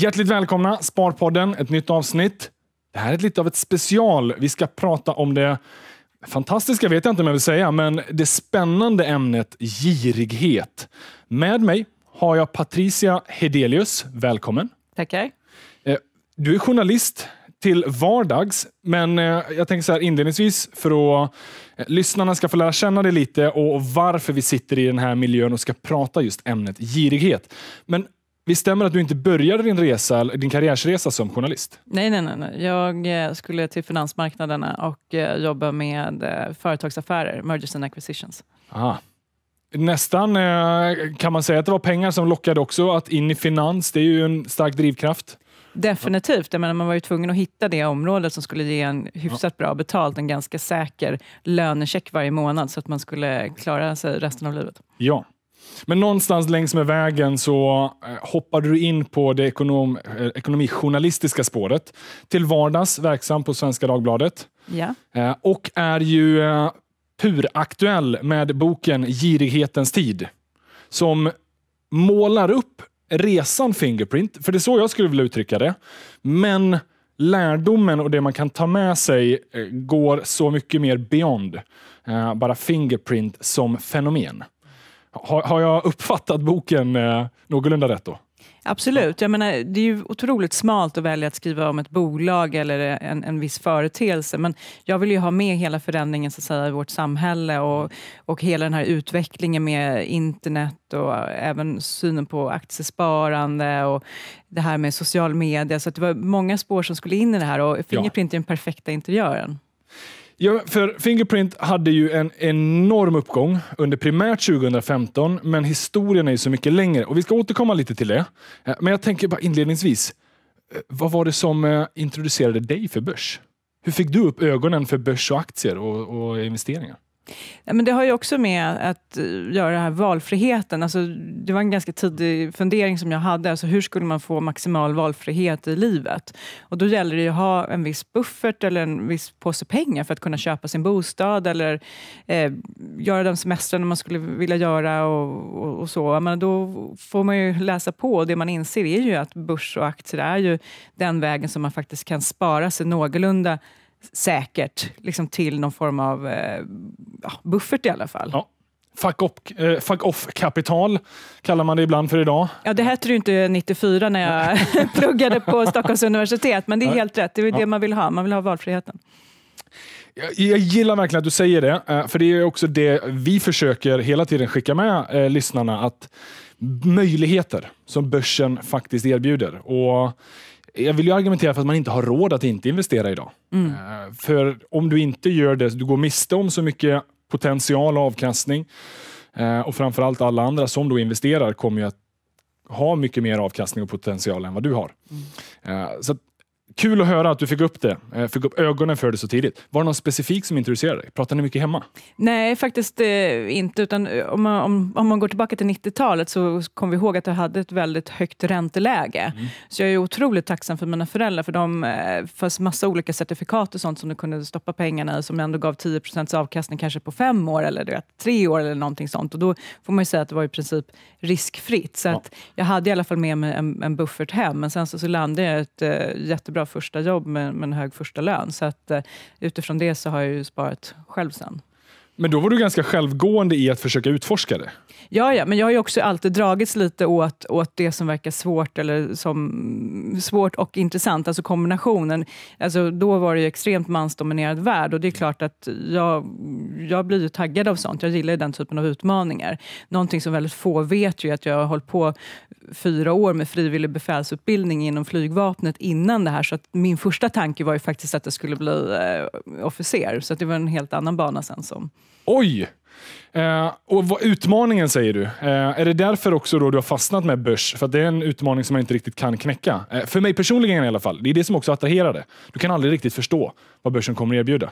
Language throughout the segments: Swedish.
Hjärtligt välkomna Sparpodden, ett nytt avsnitt. Det här är lite av ett special. Vi ska prata om det fantastiska, vet jag inte om jag vill säga, men det spännande ämnet girighet. Med mig har jag Patricia Hedelius. Välkommen! Tackar! Eh, du är journalist till vardags, men eh, jag tänker så här inledningsvis för att eh, lyssnarna ska få lära känna dig lite och varför vi sitter i den här miljön och ska prata just ämnet girighet. Men Visst stämmer att du inte började din, resa, din karriärsresa som journalist? Nej, nej, nej. nej. Jag eh, skulle till finansmarknaderna och eh, jobba med eh, företagsaffärer, mergers and acquisitions. Aha. Nästan kan man säga att det var pengar som lockade också att in i finans. Det är ju en stark drivkraft. Definitivt. Jag menar, man var ju tvungen att hitta det området som skulle ge en hyfsat bra betalt, en ganska säker lönecheck varje månad så att man skulle klara sig resten av livet. Ja. Men någonstans längs med vägen så eh, hoppade du in på det ekonom, eh, ekonomijournalistiska spåret. Till vardags verksam på Svenska Dagbladet. Ja. Eh, och är ju puraktuell med boken Girighetens tid. Som målar upp resan Fingerprint, för det är så jag skulle vilja uttrycka det. Men lärdomen och det man kan ta med sig går så mycket mer beyond bara Fingerprint som fenomen. Har, har jag uppfattat boken eh, någorlunda rätt då? Absolut. Jag menar, det är ju otroligt smalt att välja att skriva om ett bolag eller en, en viss företeelse. Men jag vill ju ha med hela förändringen så att säga, i vårt samhälle och, och hela den här utvecklingen med internet och även synen på aktiesparande och det här med social media. Så det var många spår som skulle in i det här och Fingerprint är den perfekta interiören. Ja, för Fingerprint hade ju en enorm uppgång under primärt 2015, men historien är ju så mycket längre och vi ska återkomma lite till det. Eh, men jag tänker bara inledningsvis, eh, vad var det som eh, introducerade dig för börs? Hur fick du upp ögonen för börs och aktier och, och investeringar? Men det har ju också med att eh, göra den här valfriheten. Alltså, det var en ganska tidig fundering som jag hade. Alltså, hur skulle man få maximal valfrihet i livet? Och Då gäller det att ha en viss buffert eller en viss påse pengar för att kunna köpa sin bostad eller eh, göra de semestrar man skulle vilja göra och, och, och så. Men då får man ju läsa på. Det man inser är ju att börs och aktier är ju den vägen som man faktiskt kan spara sig någorlunda säkert liksom till någon form av eh, buffert i alla fall. Ja. Fuck, up, eh, off kapital kallar man det ibland för idag. Ja, det hette det ju inte 94 när jag pluggade på Stockholms universitet, men det är helt rätt. Det är ja. det man vill ha. Man vill ha valfriheten. Jag, gillar verkligen att du säger det, eh, för det är också det vi försöker hela tiden skicka med eh, lyssnarna, att möjligheter som börsen faktiskt erbjuder. Och jag vill ju argumentera för att man inte har råd att inte investera idag. Mm. Eh, för om du inte gör det, du går miste om så mycket potential och avkastning. Eh, och framförallt alla andra som då investerar kommer ju att ha mycket mer avkastning och potential än vad du har. Mm. Eh, så Kul att höra att du fick upp det, eh, fick upp ögonen för det så tidigt. Var det någon specifik som introducerade dig? Pratade ni mycket hemma? Nej, faktiskt eh, inte. Utan eh, om, man, om, om man går tillbaka till 90-talet så kommer vi ihåg att jag hade ett väldigt högt ränteläge. Mm. Så jag är otroligt tacksam för mina föräldrar, för de eh, fanns massa olika certifikat och sånt som du kunde stoppa pengarna i, som ändå gav 10 avkastning kanske på fem år eller du vet, tre år eller någonting sånt. Och då får man ju säga att det var i princip riskfritt. Så ja. att jag hade i alla fall med mig en, en buffert hem, men sen så, så landade jag i ett eh, jättebra första jobb med, med en hög första lön. Så att, eh, utifrån det så har jag ju sparat själv sen. Men då var du ganska självgående i att försöka utforska det? Ja, ja men jag har ju också alltid dragits lite åt, åt det som verkar svårt, eller som svårt och intressant, alltså kombinationen. Alltså, då var det ju extremt mansdominerad värld och det är klart att jag, jag blir ju taggad av sånt. Jag gillar ju den typen av utmaningar. Någonting som väldigt få vet ju att jag har hållit på fyra år med frivillig befälsutbildning inom flygvapnet innan det här, så att min första tanke var ju faktiskt att jag skulle bli eh, officer, så att det var en helt annan bana sen som Oi! Eh, och vad, utmaningen säger du. Eh, är det därför också då du har fastnat med börs? För det är en utmaning som man inte riktigt kan knäcka. Eh, för mig personligen i alla fall. Det är det som också attraherar det. Du kan aldrig riktigt förstå vad börsen kommer att erbjuda.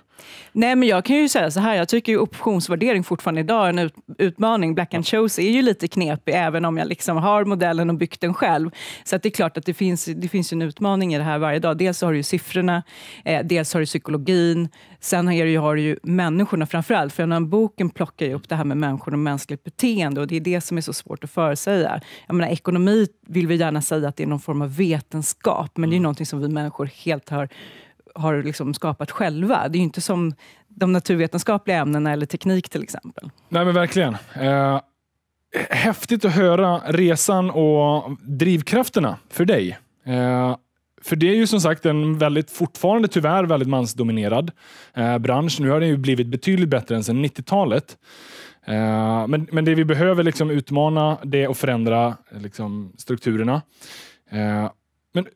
Nej, men jag kan ju säga så här. Jag tycker ju optionsvärdering fortfarande idag är en ut utmaning. Black and Chose är ju lite knepig, även om jag liksom har modellen och byggt den själv. Så det är klart att det finns, det finns en utmaning i det här varje dag. Dels har du siffrorna, eh, dels har du psykologin. Sen har du ju, har du ju människorna framförallt, För när boken plockar ju upp det här med människor och mänskligt beteende och det är det som är så svårt att förutsäga. Jag menar, ekonomi vill vi gärna säga att det är någon form av vetenskap, men det är mm. någonting som vi människor helt har har liksom skapat själva. Det är ju inte som de naturvetenskapliga ämnena eller teknik till exempel. Nej men verkligen. Eh, häftigt att höra resan och drivkrafterna för dig. Eh, för det är ju som sagt en väldigt, fortfarande tyvärr väldigt mansdominerad eh, bransch. Nu har den ju blivit betydligt bättre än sedan 90-talet. Eh, men, men det vi behöver liksom utmana det och förändra eh, liksom, strukturerna. Eh, men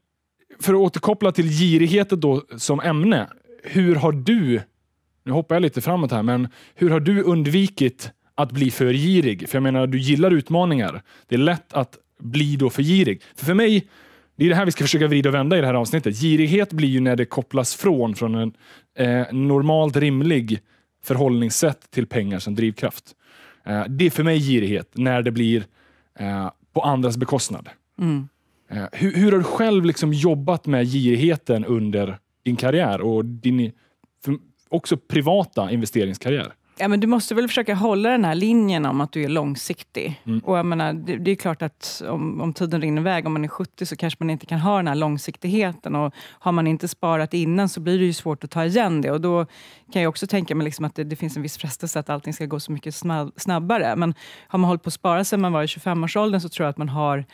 för att återkoppla till girighet då som ämne. Hur har du, nu hoppar jag lite framåt här, men hur har du undvikit att bli för girig? För jag menar, du gillar utmaningar. Det är lätt att bli då för girig. För, för mig det är det här vi ska försöka vrida och vända i det här avsnittet. Girighet blir ju när det kopplas från, från en eh, normalt rimlig förhållningssätt till pengar som drivkraft. Eh, det är för mig girighet, när det blir eh, på andras bekostnad. Mm. Eh, hur, hur, har du själv liksom jobbat med girigheten under din karriär och din också privata investeringskarriär? Ja, men du måste väl försöka hålla den här linjen om att du är långsiktig. Mm. Och jag menar, det, det, är klart att om, om tiden rinner iväg, om man är 70 så kanske man inte kan ha den här långsiktigheten. Och har man inte sparat innan så blir det ju svårt att ta igen det. Och då kan jag också tänka mig liksom att det, det, finns en viss frestelse att allting ska gå så mycket snabbare. Men har man hållit på att spara sedan man var i 25-årsåldern så tror jag att man har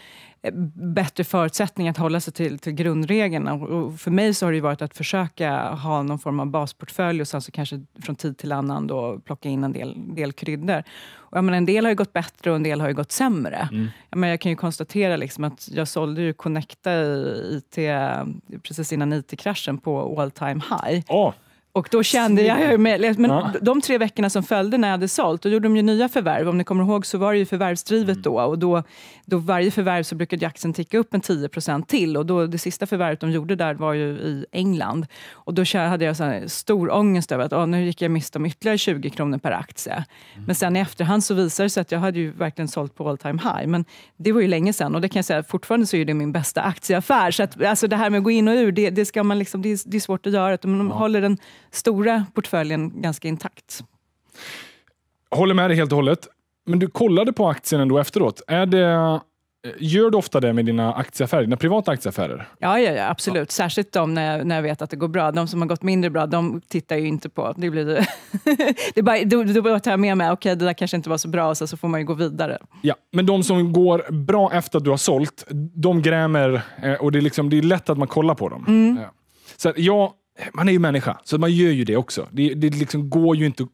Eh, bättre förutsättningar att hålla sig till, till grundreglerna. Och för mig så har det varit att försöka ha någon form av basportfölj och sen så kanske från tid till annan då plocka in en del, del kryddor. Och jag menar, en del har ju gått bättre och en del har ju gått sämre. Mm. Jag, menar, jag kan ju konstatera liksom att jag sålde ju Connecta i IT, precis innan IT-kraschen på all time high. Oh. Och då kände jag, men de tre veckorna som följde när jag hade sålt, då gjorde de ju nya förvärv. Om ni kommer ihåg så var det ju förvärvsdrivet mm. då och då, då varje förvärv så brukade aktien ticka upp en 10 till och då, det sista förvärvet de gjorde där var ju i England. Och då hade jag så stor ångest över att oh, nu gick jag miste om ytterligare 20 kronor per aktie. Mm. Men sen i efterhand så visade det sig att jag hade ju verkligen sålt på all time high. Men det var ju länge sedan och det kan jag säga, fortfarande så är det min bästa aktieaffär. Så att, alltså det här med att gå in och ur, det, det ska man liksom, det, är, det är svårt att göra. Att man ja. håller den stora portföljen ganska intakt. Jag Håller med dig helt och hållet. Men du kollade på aktien ändå efteråt. Är det, eh, gör du ofta det med dina aktieaffärer, dina privata aktieaffärer? Ja, ja, ja absolut. Ja. Särskilt de när jag, när jag vet att det går bra. De som har gått mindre bra, de tittar jag inte på. Det blir det. det bara, då, då tar jag med mig, okej, okay, det där kanske inte var så bra, och så, så får man ju gå vidare. Ja, men de som går bra efter att du har sålt, de grämer eh, och det är, liksom, det är lätt att man kollar på dem. Mm. Ja. Så jag man är ju människa, så man gör ju det också. Det, det liksom går ju inte att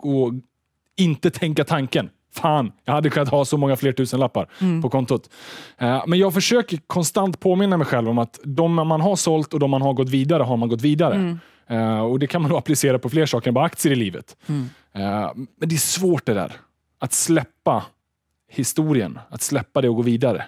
inte tänka tanken. Fan, jag hade kunnat ha så många fler tusenlappar mm. på kontot. Eh, men jag försöker konstant påminna mig själv om att de man har sålt och de man har gått vidare, har man gått vidare. Mm. Eh, och Det kan man då applicera på fler saker än bara aktier i livet. Mm. Eh, men det är svårt det där. Att släppa historien, att släppa det och gå vidare.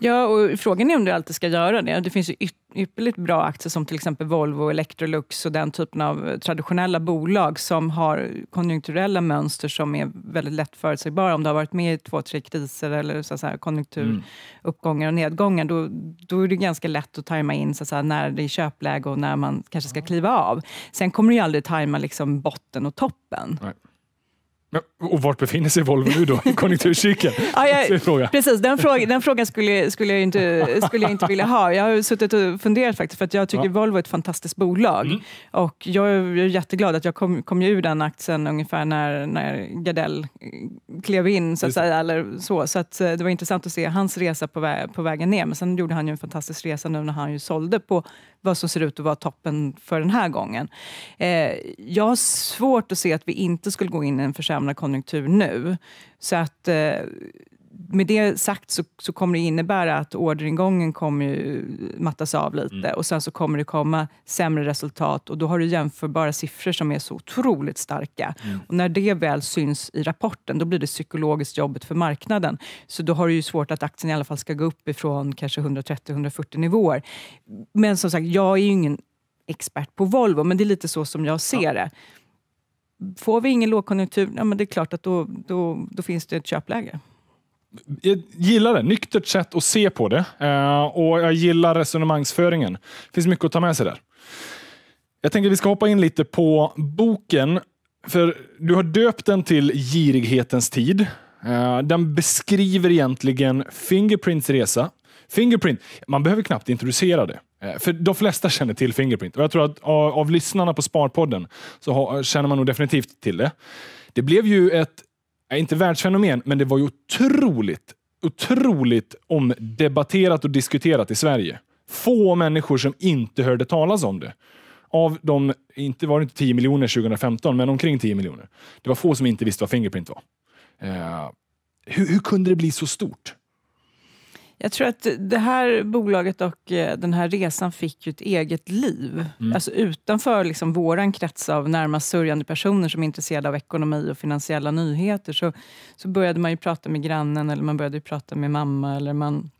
Ja, och frågan är om du alltid ska göra det. Det finns ju ypperligt bra aktier som till exempel Volvo, Electrolux och den typen av traditionella bolag som har konjunkturella mönster som är väldigt lätt förutsägbara. Om du har varit med i två, tre kriser eller så här, konjunkturuppgångar och nedgångar, då, då är det ganska lätt att tajma in så här, när det är köpläge och när man kanske ska kliva av. Sen kommer du ju aldrig tajma liksom botten och toppen. Nej och vart befinner sig Volvo nu då i konjunkturcykeln? ja, jag, alltså, precis, den, fråga, den frågan skulle, skulle, jag inte, skulle jag inte vilja ha. Jag har suttit och funderat faktiskt, för att jag tycker ja. Volvo är ett fantastiskt bolag. Mm. Och jag är, jag är jätteglad att jag kom, kom ur den aktien ungefär när, när Gardell eh, klev in, så att säga. Eller så. så att, eh, det var intressant att se hans resa på, vä på vägen ner. Men sen gjorde han ju en fantastisk resa nu när han ju sålde på vad som ser ut att vara toppen för den här gången. Eh, jag har svårt att se att vi inte skulle gå in i en försämring uppåtramande konjunktur nu. Så att eh, med det sagt så, så, kommer det innebära att orderingången kommer ju mattas av lite mm. och sen så kommer det komma sämre resultat och då har du jämförbara siffror som är så otroligt starka. Mm. Och när det väl syns i rapporten, då blir det psykologiskt jobbigt för marknaden. Så då har du ju svårt att aktien i alla fall ska gå upp ifrån kanske 130-140 nivåer. Men som sagt, jag är ju ingen expert på Volvo, men det är lite så som jag ser ja. det får vi ingen lågkonjunktur, ja, men det är klart att då, då, då finns det ett köpläge jag gillar det. Nyktert sätt att se på det. Eh, och jag gillar resonemangsföringen. Det finns mycket att ta med sig där. Jag tänker vi ska hoppa in lite på boken. För du har döpt den till Girighetens tid. Eh, den beskriver egentligen Fingerprints resa. Fingerprint, man behöver knappt introducera det. Eh, för de flesta känner till Fingerprint. Och jag tror att av, av lyssnarna på Sparpodden så har, känner man nog definitivt till det. Det blev ju ett, eh, inte världsfenomen, men det var ju otroligt, otroligt omdebatterat och diskuterat i Sverige. Få människor som inte hörde talas om det. Av de, inte var det inte 10 miljoner 2015, men omkring 10 miljoner. Det var få som inte visste vad Fingerprint var. Eh, hur, hur kunde det bli så stort? Jag tror att det här bolaget och eh, den här resan fick ju ett eget liv. Mm. Alltså utanför liksom våran krets av närmast sörjande personer som är intresserade av ekonomi och finansiella nyheter så, så började man ju prata med grannen eller man började prata med mamma eller man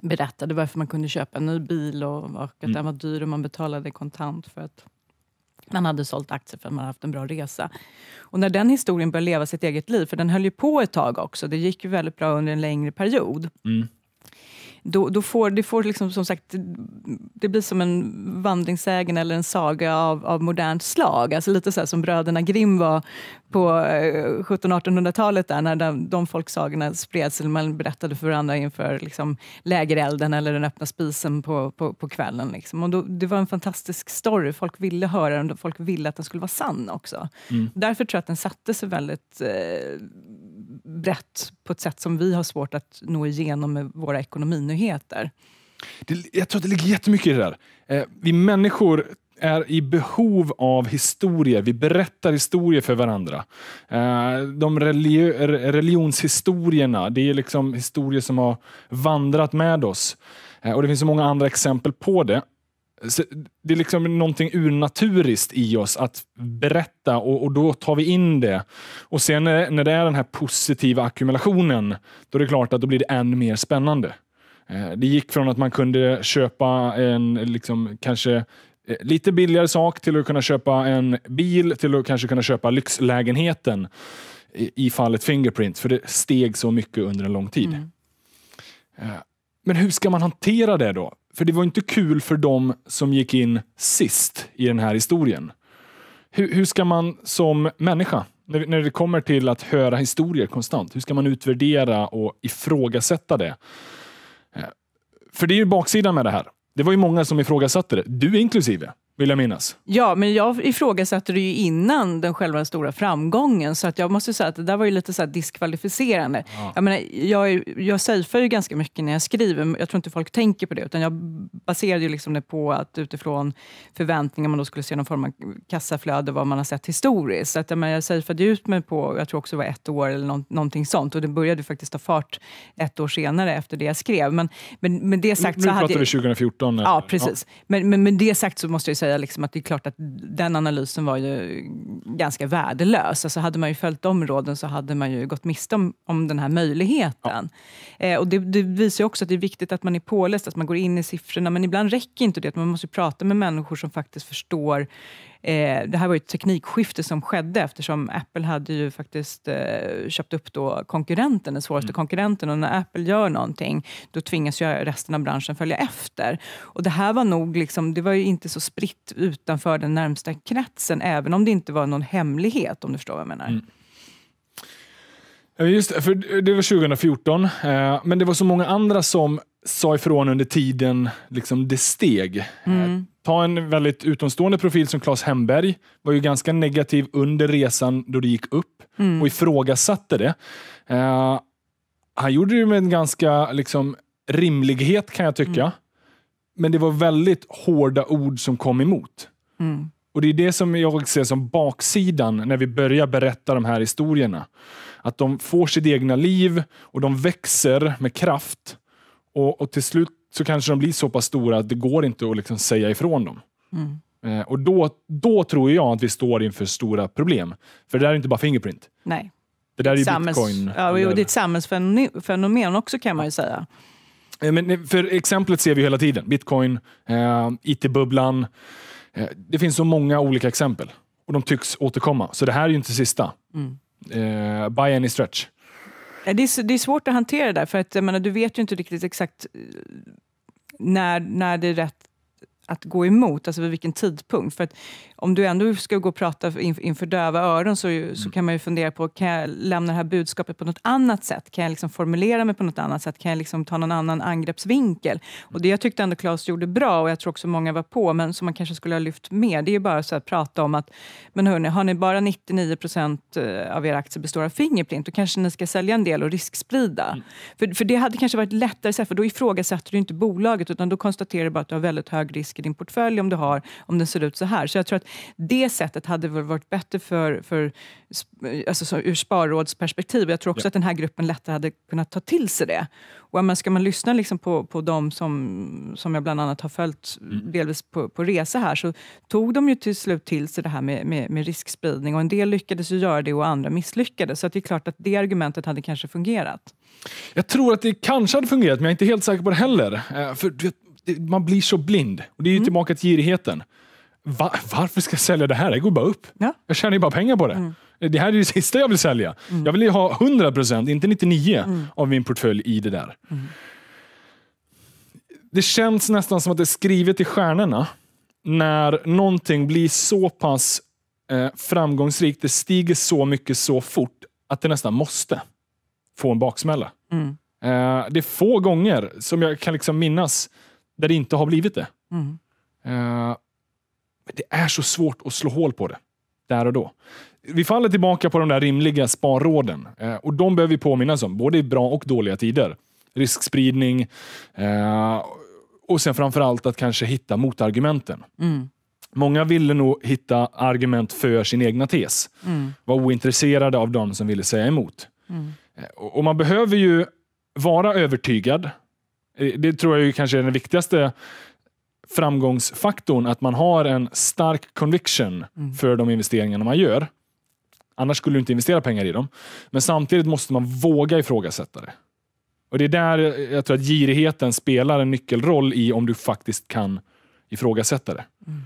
berättade varför man kunde köpa en ny bil och, och att mm. den var dyr och man betalade kontant för att man hade sålt aktier för att man hade haft en bra resa. Och när den historien började leva sitt eget liv, för den höll ju på ett tag också, det gick ju väldigt bra under en längre period. Mm då, då får det får liksom, som sagt, det blir som en vandringssägen eller en saga av, av modernt slag. Alltså lite så som bröderna Grimm var på 1700-1800-talet eh, när de, de folksagorna spreds, eller man berättade för varandra inför liksom, lägerelden eller den öppna spisen på, på, på kvällen. Liksom. Och då, det var en fantastisk story, folk ville höra den, folk ville att den skulle vara sann också. Mm. Därför tror jag att den satte sig väldigt eh, brett på ett sätt som vi har svårt att nå igenom med våra ekonominyheter. Det, jag tror att det ligger jättemycket i det där. Eh, vi människor är i behov av historier. Vi berättar historier för varandra. Eh, de religionshistorierna, det är liksom historier som har vandrat med oss. Eh, och Det finns så många andra exempel på det det är liksom någonting urnaturiskt i oss att berätta och, och, då tar vi in det. Och sen när det är den här positiva ackumulationen, då är det klart att då blir det än mer spännande. Eh, det gick från att man kunde köpa en liksom, kanske eh, lite billigare sak till att kunna köpa en bil, till att kanske kunna köpa lyxlägenheten i fallet Fingerprint, för det steg så mycket under en lång tid. Mm. Eh, men hur ska man hantera det då? För det var inte kul för dem som gick in sist i den här historien. Hur, hur ska man som människa, när, när det kommer till att höra historier konstant, hur ska man utvärdera och ifrågasätta det? Eh, för det är ju baksidan med det här. Det var ju många som ifrågasatte det, du inklusive vill jag minnas. Ja, men jag ifrågasatte det ju innan den själva stora framgången så att jag måste säga att det där var ju lite så diskvalificerande. Ja. Jag, menar, jag, jag safear ju ganska mycket när jag skriver, jag tror inte folk tänker på det utan jag baserade ju liksom det på att utifrån förväntningar man då skulle se någon form av kassaflöde vad man har sett historiskt. Så att, jag, menar, jag safeade ut mig på, jag tror också det var ett år eller någonting sånt och det började faktiskt ta fart ett år senare efter det jag skrev. Men, men, men det sagt nu, så nu pratar vi 2014? Ja, precis. Ja. Men, men, men det sagt så måste jag ju säga säga liksom att det är klart att den analysen var ju ganska värdelös. Alltså hade man ju följt de råden så hade man ju gått miste om, om den här möjligheten. Ja. Eh, och det, det, visar också att det är viktigt att man är påläst, att man går in i siffrorna. Men ibland räcker inte det, att man måste prata med människor som faktiskt förstår Eh, det här var ett teknikskifte som skedde eftersom Apple hade ju faktiskt eh, köpt upp då konkurrenten, den svåraste mm. konkurrenten. Och när Apple gör någonting, då tvingas ju resten av branschen följa efter. Och det här var nog liksom, det var ju inte så spritt utanför den närmsta kretsen, även om det inte var någon hemlighet, om du förstår vad jag menar. Mm. Just det, för det var 2014, eh, men det var så många andra som sa ifrån under tiden liksom det steg. Eh, mm. Ta en väldigt utomstående profil som Claes Hemberg. Var ju ganska negativ under resan då det gick upp mm. och ifrågasatte det. Uh, han gjorde det med en ganska liksom, rimlighet kan jag tycka. Mm. Men det var väldigt hårda ord som kom emot. Mm. Och Det är det som jag ser som baksidan när vi börjar berätta de här historierna. Att de får sitt egna liv och de växer med kraft. Och, och till slut så kanske de blir så pass stora att det går inte att liksom säga ifrån dem. Mm. Eh, och då, då tror jag att vi står inför stora problem. För det där är inte bara Fingerprint. Nej. Det där är ju Samhälls, bitcoin. Ja, och det är ett samhällsfenomen också kan man ju säga. Eh, men eh, för exemplet ser vi hela tiden. Bitcoin, eh, IT-bubblan. Eh, det finns så många olika exempel och de tycks återkomma. Så det här är ju inte sista. Mm. Eh, by any stretch. Det är, det är svårt att hantera det där, för att, menar, du vet ju inte riktigt exakt eh, när, när det är rätt att gå emot, alltså vid vilken tidpunkt. För att om du ändå ska gå och prata inför döva öron så, så mm. kan man ju fundera på, kan jag lämna det här budskapet på något annat sätt? Kan jag liksom formulera mig på något annat sätt? Kan jag liksom ta någon annan angreppsvinkel? Och det jag tyckte ändå Claes gjorde bra, och jag tror också många var på, men som man kanske skulle ha lyft mer, det är bara så att prata om att, men hörni, har ni bara 99 eh, av era aktier består av Fingerprint, då kanske ni ska sälja en del och risksprida. Mm. För, för det hade kanske varit lättare, för då ifrågasätter du inte bolaget, utan då konstaterar du bara att du har väldigt hög risk i din portfölj om du har, om den ser ut så här. Så jag tror att det sättet hade väl varit bättre för, för alltså, ur sparrådsperspektiv. Jag tror också ja. att den här gruppen lättare hade kunnat ta till sig det. Och, men ska man lyssna liksom på, på dem som, som jag bland annat har följt mm. delvis på, på resa här, så tog de ju till slut till sig det här med, med, med riskspridning. Och en del lyckades ju göra det och andra misslyckades. Så det är klart att det argumentet hade kanske fungerat. Jag tror att det kanske hade fungerat, men jag är inte helt säker på det heller. Eh, för man blir så blind. Och Det är ju mm. tillbaka till girigheten. Va, varför ska jag sälja det här? Det går bara upp. Ja. Jag tjänar ju bara pengar på det. Mm. Det här är det sista jag vill sälja. Mm. Jag vill ju ha 100%, inte 99% mm. av min portfölj i det där. Mm. Det känns nästan som att det är skrivet i stjärnorna när någonting blir så pass eh, framgångsrikt, det stiger så mycket så fort att det nästan måste få en baksmälla. Mm. Eh, det är få gånger som jag kan liksom minnas där det inte har blivit det. Mm. Eh, men det är så svårt att slå hål på det där och då. Vi faller tillbaka på de där rimliga sparråden eh, och de behöver vi påminnas om, både i bra och dåliga tider. Riskspridning eh, och sen framför allt att kanske hitta motargumenten. Mm. Många ville nog hitta argument för sin egna tes. Mm. Var ointresserade av de som ville säga emot. Mm. Eh, och man behöver ju vara övertygad. Det tror jag ju kanske är den viktigaste framgångsfaktorn att man har en stark conviction mm. för de investeringarna man gör. Annars skulle du inte investera pengar i dem. Men samtidigt måste man våga ifrågasätta det. Och Det är där jag tror att girigheten spelar en nyckelroll i om du faktiskt kan ifrågasätta det. Mm.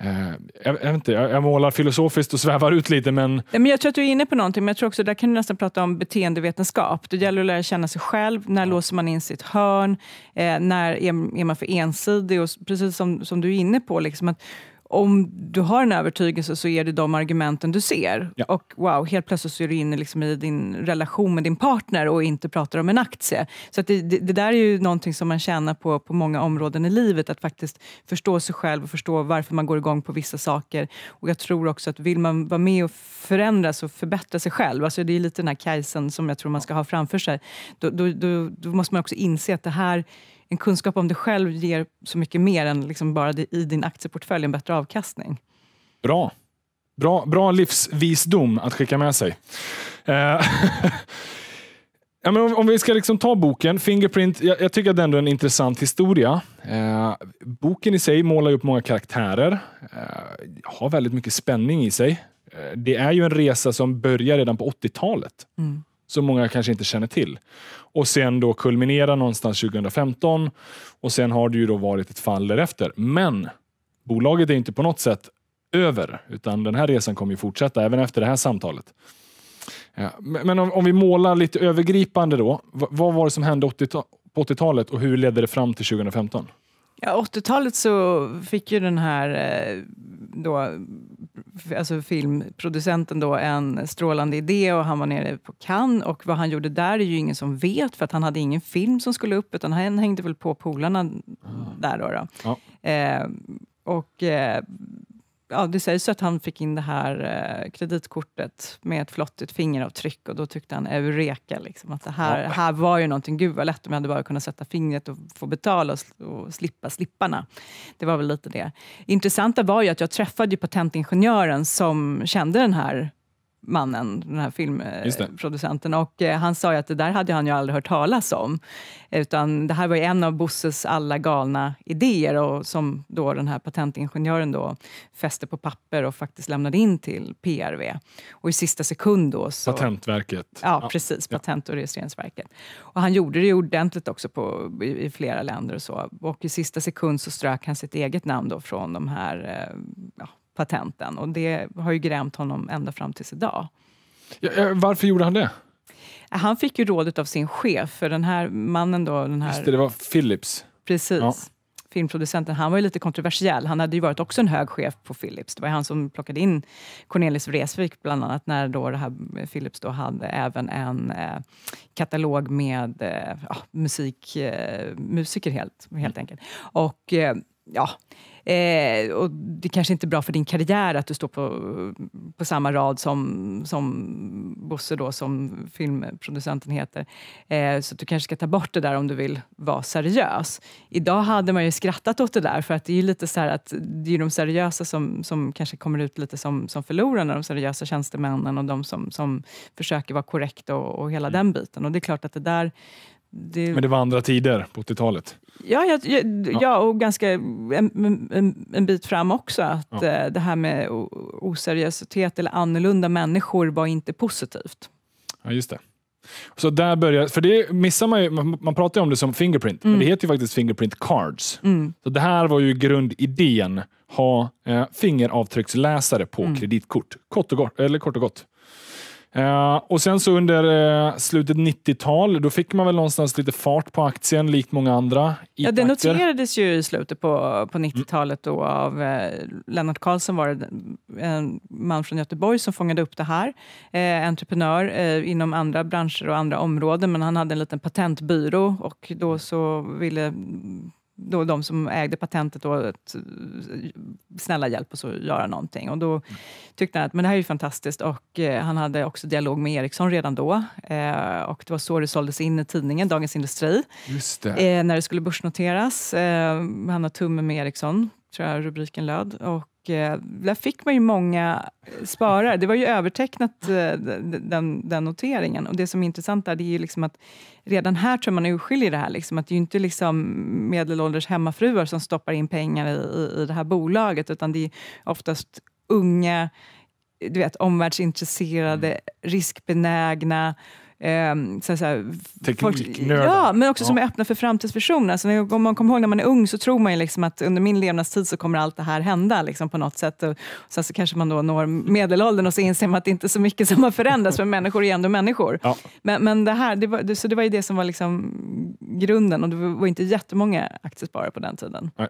Eh, jag, jag, inte, jag, jag, målar filosofiskt och svävar ut lite men... men... Jag tror att du är inne på någonting, men jag tror också där kan du nästan prata om beteendevetenskap. Det gäller att lära känna sig själv. När låser man in sitt hörn? Eh, när är, är, man för ensidig? Och precis som, som du är inne på, liksom att om du har en övertygelse så är det de argumenten du ser. Ja. Och wow, helt plötsligt så är du inne liksom i din relation med din partner och inte pratar om en aktie. Så det, det, det, där är ju någonting som man tjänar på på många områden i livet, att faktiskt förstå sig själv och förstå varför man går igång på vissa saker. Och jag tror också att vill man vara med och förändras och förbättra sig själv, alltså det är lite den här kajsen som jag tror man ska ha framför sig, då, då, då, då måste man också inse att det här en kunskap om dig själv ger så mycket mer än liksom bara det, i din aktieportfölj, en bättre avkastning. Bra. Bra, bra livsvisdom att skicka med sig. Eh, ja, men om, om, vi ska liksom ta boken, Fingerprint, jag, jag tycker att det ändå är en intressant historia. Eh, boken i sig målar upp många karaktärer, eh, har väldigt mycket spänning i sig. Eh, det är ju en resa som börjar redan på 80-talet. Mm som många kanske inte känner till. Och sen då kulminera någonstans 2015 och sen har det ju då varit ett fall därefter. Men bolaget är inte på något sätt över, utan den här resan kommer ju fortsätta även efter det här samtalet. Ja, men om, om, vi målar lite övergripande då. Vad, vad var det som hände 80 på 80-talet och hur ledde det fram till 2015? Ja, 80-talet så fick ju den här eh, då, alltså filmproducenten då en strålande idé och han var nere på Cannes och vad han gjorde där är ju ingen som vet för att han hade ingen film som skulle upp utan han hängde väl på polarna mm. där då. då. Ja. Eh, och eh, ja, det sägs att han fick in det här eh, kreditkortet med ett flottigt fingeravtryck och då tyckte han eureka, liksom, att det här, ja. här var ju någonting, gud vad lätt om jag hade bara kunnat sätta fingret och få betala och, och slippa slipparna. Det var väl lite det. Intressanta var ju att jag träffade ju patentingenjören som kände den här mannen, den här filmproducenten. Och eh, Han sa att det där hade han ju aldrig hört talas om. Utan Det här var en av Bosses alla galna idéer och som då den här patentingenjören då fäste på papper och faktiskt lämnade in till PRV. Och i sista sekund då... Så, Patentverket. Ja, precis. Patent och registreringsverket. Och han gjorde det ordentligt också på, i, i, flera länder och så. Och i sista sekund så strök han sitt eget namn då från de här eh, ja, patenten. Och det har ju grämt honom ända fram tills idag. Ja, eh, varför gjorde han det? Han fick ju rådet av sin chef, för den här mannen då... Den här, Just det, det var Philips. Precis. Ja. Filmproducenten, han var ju lite kontroversiell. Han hade ju varit också en hög chef på Philips. Det var han som plockade in Cornelis Vreeswijk bland annat, när då det här Philips då hade även en eh, katalog med eh, musik, eh, musiker helt, helt mm. enkelt. Och eh, ja Eh, och det kanske inte är bra för din karriär att du står på, på samma rad som, som Bosse, då, som filmproducenten heter. Eh, så du kanske ska ta bort det där om du vill vara seriös. Idag hade man ju skrattat åt det där, för att det är lite så att det är de seriösa som, som kanske kommer ut lite som, som förlorarna, de seriösa tjänstemännen och de som, som försöker vara korrekta och, och hela mm. den biten. Och det är klart att det där det... Men det var andra tider på 80-talet? Ja, jag, ja. ja. och ganska en, en, en, bit fram också. Att ja. Eh, det här med oseriositet eller annorlunda människor var inte positivt. Ja, just det. Så där börjar, för det missar man ju, man pratar ju om det som Fingerprint, mm. men det heter ju faktiskt Fingerprint Cards. Mm. Så Det här var ju grundidén, ha eh, fingeravtrycksläsare på mm. kreditkort. Kort och gott, eller kort och gott. Eh, och sen så under eh, slutet 90-tal, då fick man väl någonstans lite fart på aktien, likt många andra. Ja, det noterades ju i slutet på, på 90-talet då av eh, Lennart Karlsson, var det, en man från Göteborg som fångade upp det här. Eh, entreprenör eh, inom andra branscher och andra områden, men han hade en liten patentbyrå och då så ville då de som ägde patentet då, att eh, snälla hjälp oss att göra någonting. Och då tyckte han att men det här är fantastiskt och eh, han hade också dialog med Ericsson redan då. Eh, och det var så det såldes in i tidningen Dagens Industri det. Eh, när det skulle börsnoteras. Eh, han har tummen med Ericsson, tror jag rubriken löd. Och Eh, där fick man ju många sparare. Det var ju övertecknat, eh, den, den noteringen. Och det som är intressant där, det är ju liksom att redan här tror jag man urskiljer det här. Liksom, att det är ju inte liksom medelålders hemmafruar som stoppar in pengar i, i det här bolaget, utan det är oftast unga, du vet, omvärldsintresserade, mm. riskbenägna, Ehm, så här, Tekniknördar. Ja, men också ja. som är öppna för framtidsvisioner. Alltså, om man kommer ihåg när man är ung så tror man liksom att under min levnadstid så kommer allt det här hända liksom, på något sätt. Och sen så kanske man då når medelåldern och så inser man att det inte är så mycket som har förändrats, för människor är ändå människor. Ja. Men, men det här, det var, så det var ju det som var liksom grunden och det var inte jättemånga aktiesparare på den tiden. Nej.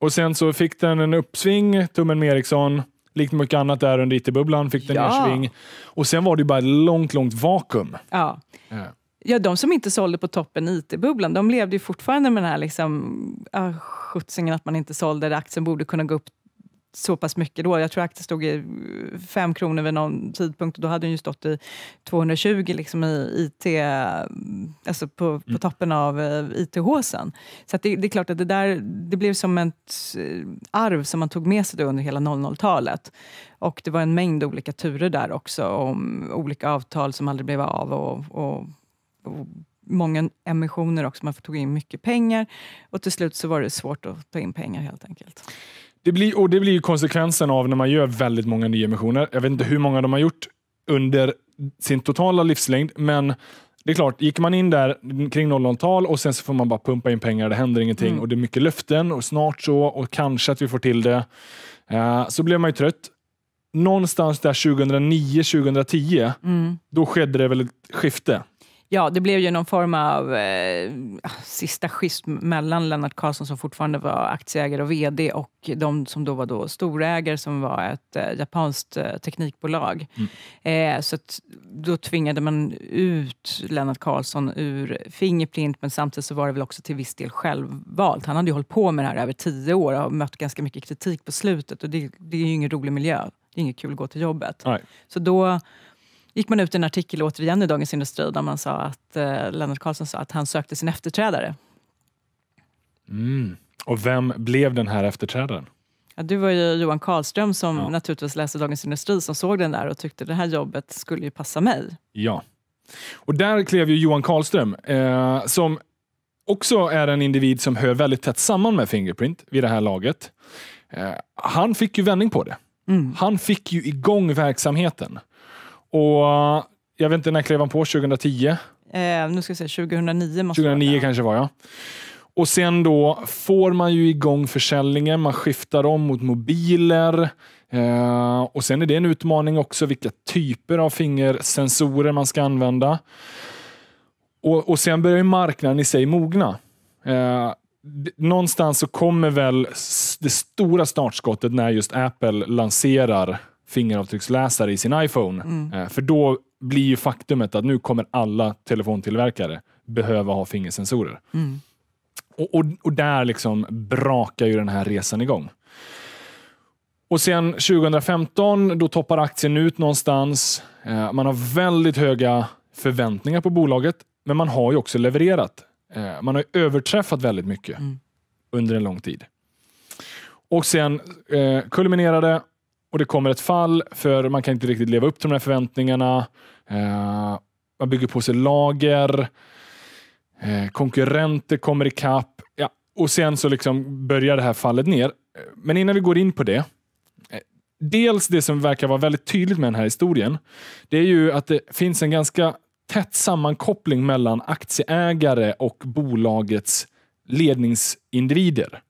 Och sen så fick den en uppsving, tummen med Ericsson, Likt mycket annat där under IT-bubblan fick den ja. nedsving. Och sen var det ju bara ett långt, långt vakuum. Ja. ja. Ja, de som inte sålde på toppen IT-bubblan, de levde ju fortfarande med den här liksom, äh, skjutsingen att man inte sålde aktien borde kunna gå upp så pass mycket då. Jag tror aktien stod i 5 eh, kronor vid någon tidpunkt och då hade den ju stått i 220 liksom i IT, eh, alltså på, mm. på toppen av eh, IT-håsen. Så det, det, är klart att det där det blev som ett arv som man tog med sig under hela 00-talet. Och det var en mängd olika turer där också om olika avtal som aldrig blev av och, och, och många emissioner också. Man tog in mycket pengar och till slut så var det svårt att ta in pengar helt enkelt. Det blir, och det blir ju konsekvensen av när man gör väldigt många nyemissioner. Jag vet inte hur många de har gjort under sin totala livslängd, men det är klart, gick man in där kring 00-tal och sen så får man bara pumpa in pengar, det händer ingenting mm. och det är mycket löften och snart så och kanske att vi får till det. Uh, så blev man ju trött. Någonstans där 2009-2010, mm. då skedde det väl ett skifte. Ja, det blev ju någon form av eh, sista schism mellan Lennart Karlsson som fortfarande var aktieägare och vd och de som då var då storägare som var ett eh, japanskt eh, teknikbolag. Mm. Eh, så att, då tvingade man ut Lennart Karlsson ur Fingerprint men samtidigt så var det väl också till viss del självvalt. Han hade ju hållit på med det här över tio år och mött ganska mycket kritik på slutet och det, det är ju ingen rolig miljö. Det är inget kul att gå till jobbet. Nej. Så då gick man ut i en artikel återigen i Dagens Industri där man sa att eh, Lennart Karlsson sa att han sökte sin efterträdare. Mm. Och vem blev den här efterträdaren? Ja, du var ju Johan Karlström som ja. naturligtvis läste Dagens Industri som såg den där och tyckte det här jobbet skulle ju passa mig. Ja, och där klev ju Johan Karlström eh, som också är en individ som hör väldigt tätt samman med Fingerprint vid det här laget. Eh, han fick ju vändning på det. Mm. Han fick ju igång verksamheten. Och jag vet inte, när klev han på? 2010? Eh, nu ska vi se, 2009 måste 2009 kanske var jag. Och sen då får man ju igång försäljningen, man skiftar om mot mobiler. Eh, och sen är det en utmaning också vilka typer av fingersensorer man ska använda. Och, och sen börjar ju marknaden i sig mogna. Eh, någonstans så kommer väl det stora startskottet när just Apple lanserar fingeravtrycksläsare i sin iPhone. Mm. Eh, för då blir ju faktumet att nu kommer alla telefontillverkare behöva ha fingersensorer. Mm. Och, och, och, där liksom brakar ju den här resan igång. Och sen 2015, då toppar aktien ut någonstans. Eh, man har väldigt höga förväntningar på bolaget, men man har ju också levererat. Eh, man har överträffat väldigt mycket mm. under en lång tid. Och sen kulminerade och det kommer ett fall för man kan inte riktigt leva upp till de här förväntningarna. Eh, man bygger på sig lager. Eh, konkurrenter kommer ikapp. Ja, och sen så liksom börjar det här fallet ner. Eh, men innan vi går in på det. Eh, dels det som verkar vara väldigt tydligt med den här historien. Det är ju att det finns en ganska tätt sammankoppling mellan aktieägare och bolagets ledningsindivider.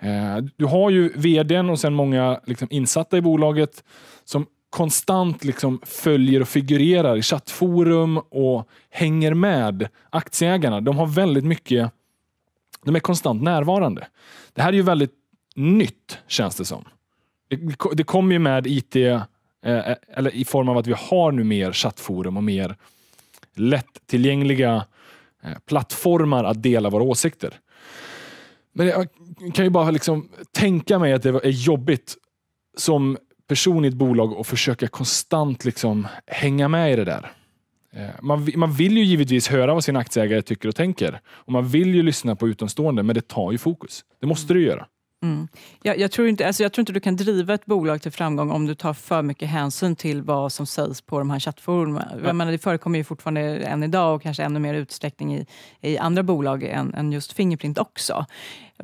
Eh, du har ju vdn och sen många liksom insatta i bolaget som konstant liksom följer och figurerar i chattforum och hänger med aktieägarna. De har väldigt mycket, de är konstant närvarande. Det här är ju väldigt nytt känns det som. Det, kommer ju med IT, eh, eh, eller i form av att vi har nu mer chattforum och mer lättillgängliga plattformar att dela våra åsikter. Men jag kan ju bara liksom tänka mig att det är jobbigt som person i ett bolag att försöka konstant liksom hänga med i det där. Eh, man, man vill ju givetvis höra vad sin aktieägare tycker och tänker. Och Man vill ju lyssna på utomstående, men det tar ju fokus. Det måste du göra. Mm. Jag, jag, tror inte, alltså jag tror inte du kan driva ett bolag till framgång om du tar för mycket hänsyn till vad som sägs på de här chattforumen. Ja. det förekommer ju fortfarande än idag och kanske ännu mer utsträckning i, i andra bolag än, än just Fingerprint också.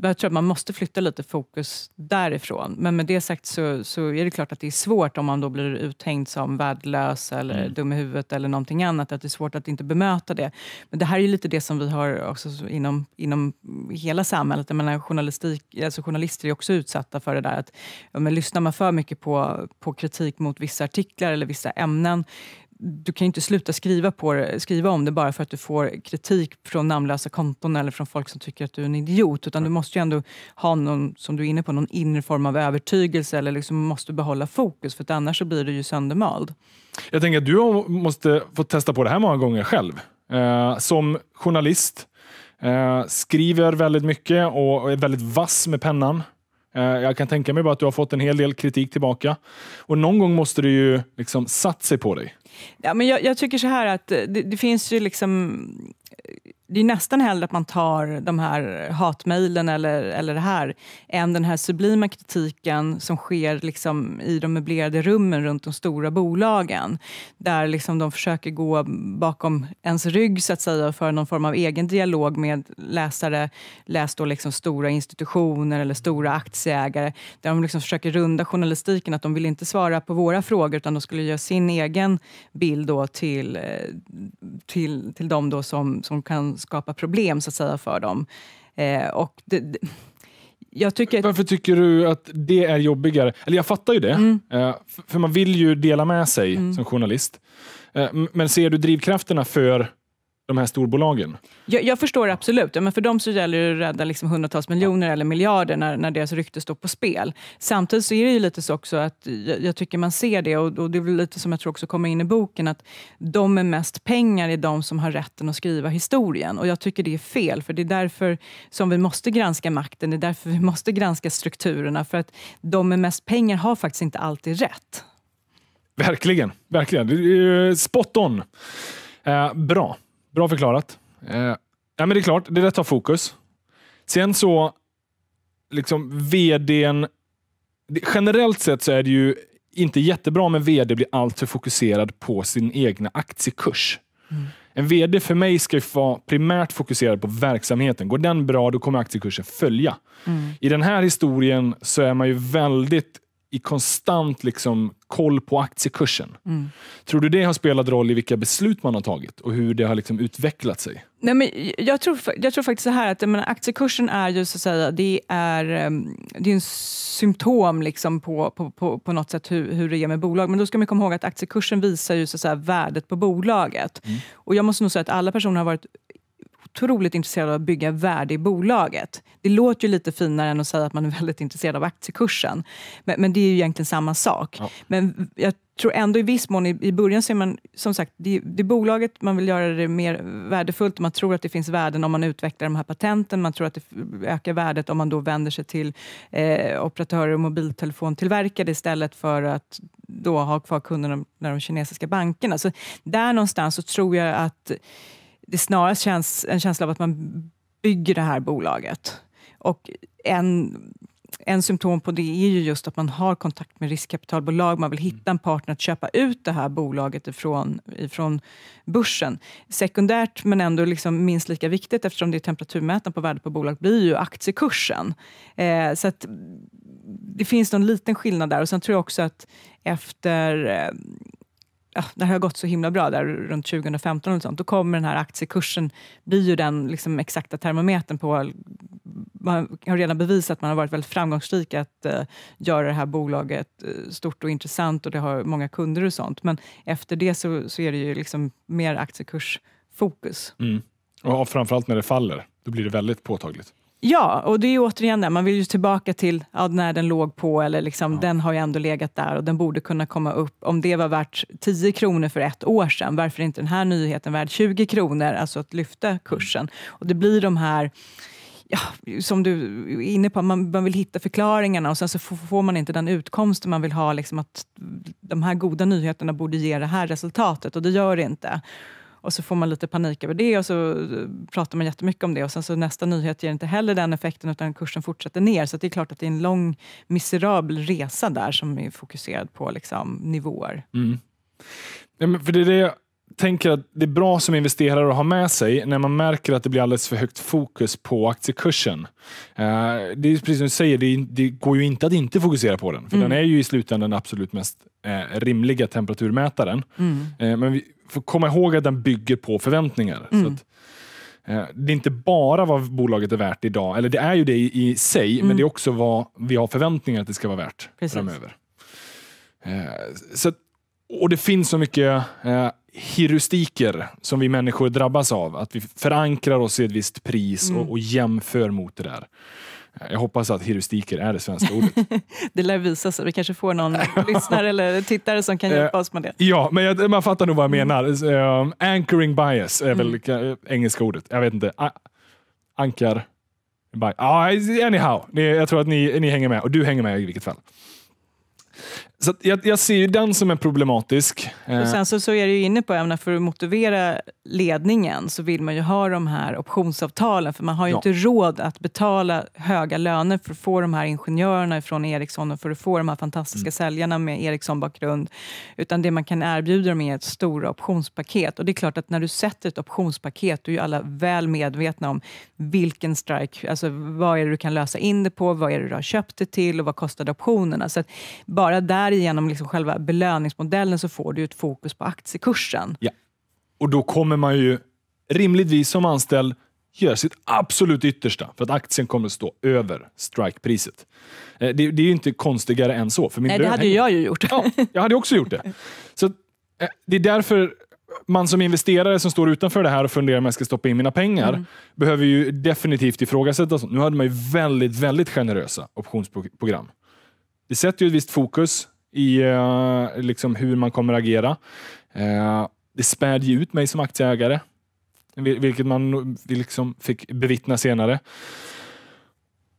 Jag tror att man måste flytta lite fokus därifrån. Men med det sagt så, så är det klart att det är svårt om man då blir uthängd som värdelös eller mm. dum i huvudet eller någonting annat. Att det är svårt att inte bemöta det. Men det här är lite det som vi har också inom, inom hela samhället. Jag menar, journalistik, alltså journalister är också utsatta för det där att men lyssnar man för mycket på, på kritik mot vissa artiklar eller vissa ämnen du kan inte sluta skriva, på det, skriva om det bara för att du får kritik från namnlösa konton eller från folk som tycker att du är en idiot. Utan du måste ju ändå ha någon, som du är inne på, någon inre form av övertygelse eller liksom måste behålla fokus för annars så blir du ju söndermald. Jag tänker att du måste få testa på det här många gånger själv. Eh, som journalist, eh, skriver väldigt mycket och är väldigt vass med pennan. Eh, jag kan tänka mig bara att du har fått en hel del kritik tillbaka. Och någon gång måste du ju liksom satt sig på dig. Ja, men jag, jag tycker så här att eh, det, det, finns ju liksom det är nästan hellre att man tar de här hatmejlen eller, eller det här än den här sublima kritiken som sker liksom i de möblerade rummen runt de stora bolagen där liksom de försöker gå bakom ens rygg så att säga och föra någon form av egen dialog med läsare, läs då liksom stora institutioner eller stora aktieägare där de liksom försöker runda journalistiken, att de vill inte svara på våra frågor utan de skulle göra sin egen bild då till, eh, till, till de då som som kan skapa problem så att säga för dem. Eh, och det, det, jag tycker... Varför tycker du att det är jobbigare? Eller jag fattar ju det, mm. eh, för man vill ju dela med sig mm. som journalist. Eh, men ser du drivkrafterna för de här storbolagen? Jag, jag förstår absolut. Ja, men för dem så gäller det att rädda liksom hundratals miljoner eller miljarder när, när deras rykte står på spel. Samtidigt så är det ju lite så också att jag, jag tycker man ser det och, och, det är lite som jag tror också kommer in i boken att de med mest pengar är de som har rätten att skriva historien och jag tycker det är fel för det är därför som vi måste granska makten, det är därför vi måste granska strukturerna för att de med mest pengar har faktiskt inte alltid rätt. Verkligen, verkligen. Spot on. Eh, bra. Bra förklarat. Eh, ja, men det är klart, det där tar fokus. Sen så, liksom vdn... Generellt sett så är det ju inte jättebra om en vd blir alltför fokuserad på sin egna aktiekurs. Mm. En vd för mig ska vara primärt fokuserad på verksamheten. Går den bra, då kommer aktiekursen följa. Mm. I den här historien så är man ju väldigt i konstant liksom koll på aktiekursen. Mm. Tror du det har spelat roll i vilka beslut man har tagit och hur det har liksom utvecklat sig? Nej, men jag, tror, jag tror faktiskt så här att menar, aktiekursen är ju så att säga, det är, ehm, det är en symptom liksom på, på, på, på något sätt hur, hur det är med bolag. Men då ska man komma ihåg att aktiekursen visar ju så att säga, värdet på bolaget. Mm. Och jag måste nog säga att alla personer har varit otroligt intresserad av att bygga värde i bolaget. Det låter ju lite finare än att säga att man är väldigt intresserad av aktiekursen. Men, men det är ju egentligen samma sak. Ja. Men jag tror ändå i viss mån, i, i början så är man som sagt, det, det är bolaget, man vill göra det mer värdefullt man tror att det finns värden om man utvecklar de här patenten. Man tror att det ökar värdet om man då vänder sig till eh, operatörer och mobiltelefontillverkare istället för att då ha kvar kunderna när de kinesiska bankerna. Så där någonstans så tror jag att det snarast känns en känsla av att man bygger det här bolaget. Och en, en symptom på det är ju just att man har kontakt med riskkapitalbolag. Man vill mm. hitta en partner att köpa ut det här bolaget ifrån, ifrån börsen. Sekundärt, men ändå liksom minst lika viktigt eftersom det är temperaturmätaren på värdet på bolag, blir ju aktiekursen. Eh, så det finns någon liten skillnad där. Och Sen tror jag också att efter eh, det har gått så himla bra, där runt 2015, och sånt, då kommer den här aktiekursen bli ju den liksom exakta termometern på... Man har redan bevisat att man har varit väldigt framgångsrik att eh, göra det här bolaget eh, stort och intressant och det har många kunder och sånt. Men efter det så, så är det ju liksom mer aktiekursfokus. Mm. Och framförallt när det faller, då blir det väldigt påtagligt. Ja, och det är återigen det, man vill ju tillbaka till ja, när den låg på, eller liksom, ja. den har ju ändå legat där och den borde kunna komma upp. Om det var värt 10 kronor för ett år sedan, varför är inte den här nyheten värd 20 kronor? Alltså att lyfta kursen. Och det blir de här Ja, som du är inne på, man, man vill hitta förklaringarna och sen så får man inte den utkomsten man vill ha. Liksom att De här goda nyheterna borde ge det här resultatet och det gör det inte. Och så får man lite panik över det och så eh, pratar man jättemycket om det. Och sen så nästa nyhet ger inte heller den effekten utan kursen fortsätter ner. Så det är klart att det är en lång miserabel resa där som är fokuserad på liksom, nivåer. Mm. Ja, för det är det jag tänker att det är bra som investerare att ha med sig när man märker att det blir alldeles för högt fokus på aktiekursen. Eh, det är precis som du säger, det, går ju inte att inte fokusera på den, för mm. den är ju i slutändan den absolut mest eh, rimliga temperaturmätaren. Mm. men för komma ihåg att den bygger på förväntningar. Mm. Så att, eh, det är inte bara vad bolaget är värt idag, eller det är ju det i, i sig, mm. men det är också vad vi har förväntningar att det ska vara värt Precis. framöver. Eh, så och det finns så mycket eh, heuristiker som vi människor drabbas av. Att vi förankrar oss i ett visst pris mm. och, och jämför mot det där. Jag hoppas att heuristiker är det svenska ordet. det lär visa sig. Vi kanske får någon lyssnare eller tittare som kan hjälpa eh, oss med det. Ja, men jag, man fattar nog vad jag mm. menar. Um, anchoring bias är väl mm. engelska ordet. Jag vet inte. A ankar... By. Ah, anyhow, jag tror att ni, ni hänger med och du hänger med i vilket fall. Så jag, jag, ser ju den som är problematisk. Eh, och sen så, så är du inne på, även för att motivera ledningen så vill man ju ha de här optionsavtalen för man har ju ja. inte råd att betala höga löner för att få de här ingenjörerna från Ericsson och för att få de här fantastiska mm. säljarna med Ericsson-bakgrund. Utan det man kan erbjuda dem är ett stort optionspaket. Och det är klart att när du sätter ett optionspaket, då är ju alla väl medvetna om vilken strike, alltså vad är det du kan lösa in det på, vad är det du har köpt det till och vad kostar optionerna? Så bara där genom liksom själva belöningsmodellen så får du ett fokus på aktiekursen. Ja. Och då kommer man ju rimligtvis som anställd göra sitt absolut yttersta för att aktien kommer att stå över strikepriset. Eh, det, det, är ju inte konstigare än så. För min Nej, det hade ju jag ju gjort. Ja, jag hade också gjort det. Så eh, Det är därför man som investerare som står utanför det här och funderar om jag ska stoppa in mina pengar mm. behöver ju definitivt ifrågasätta. Nu hade man ju väldigt, väldigt generösa optionsprogram. Det sätter ju ett visst fokus, i eh, liksom hur man kommer agera. Eh, det späd ju ut mig som aktieägare, vilket man liksom fick bevittna senare.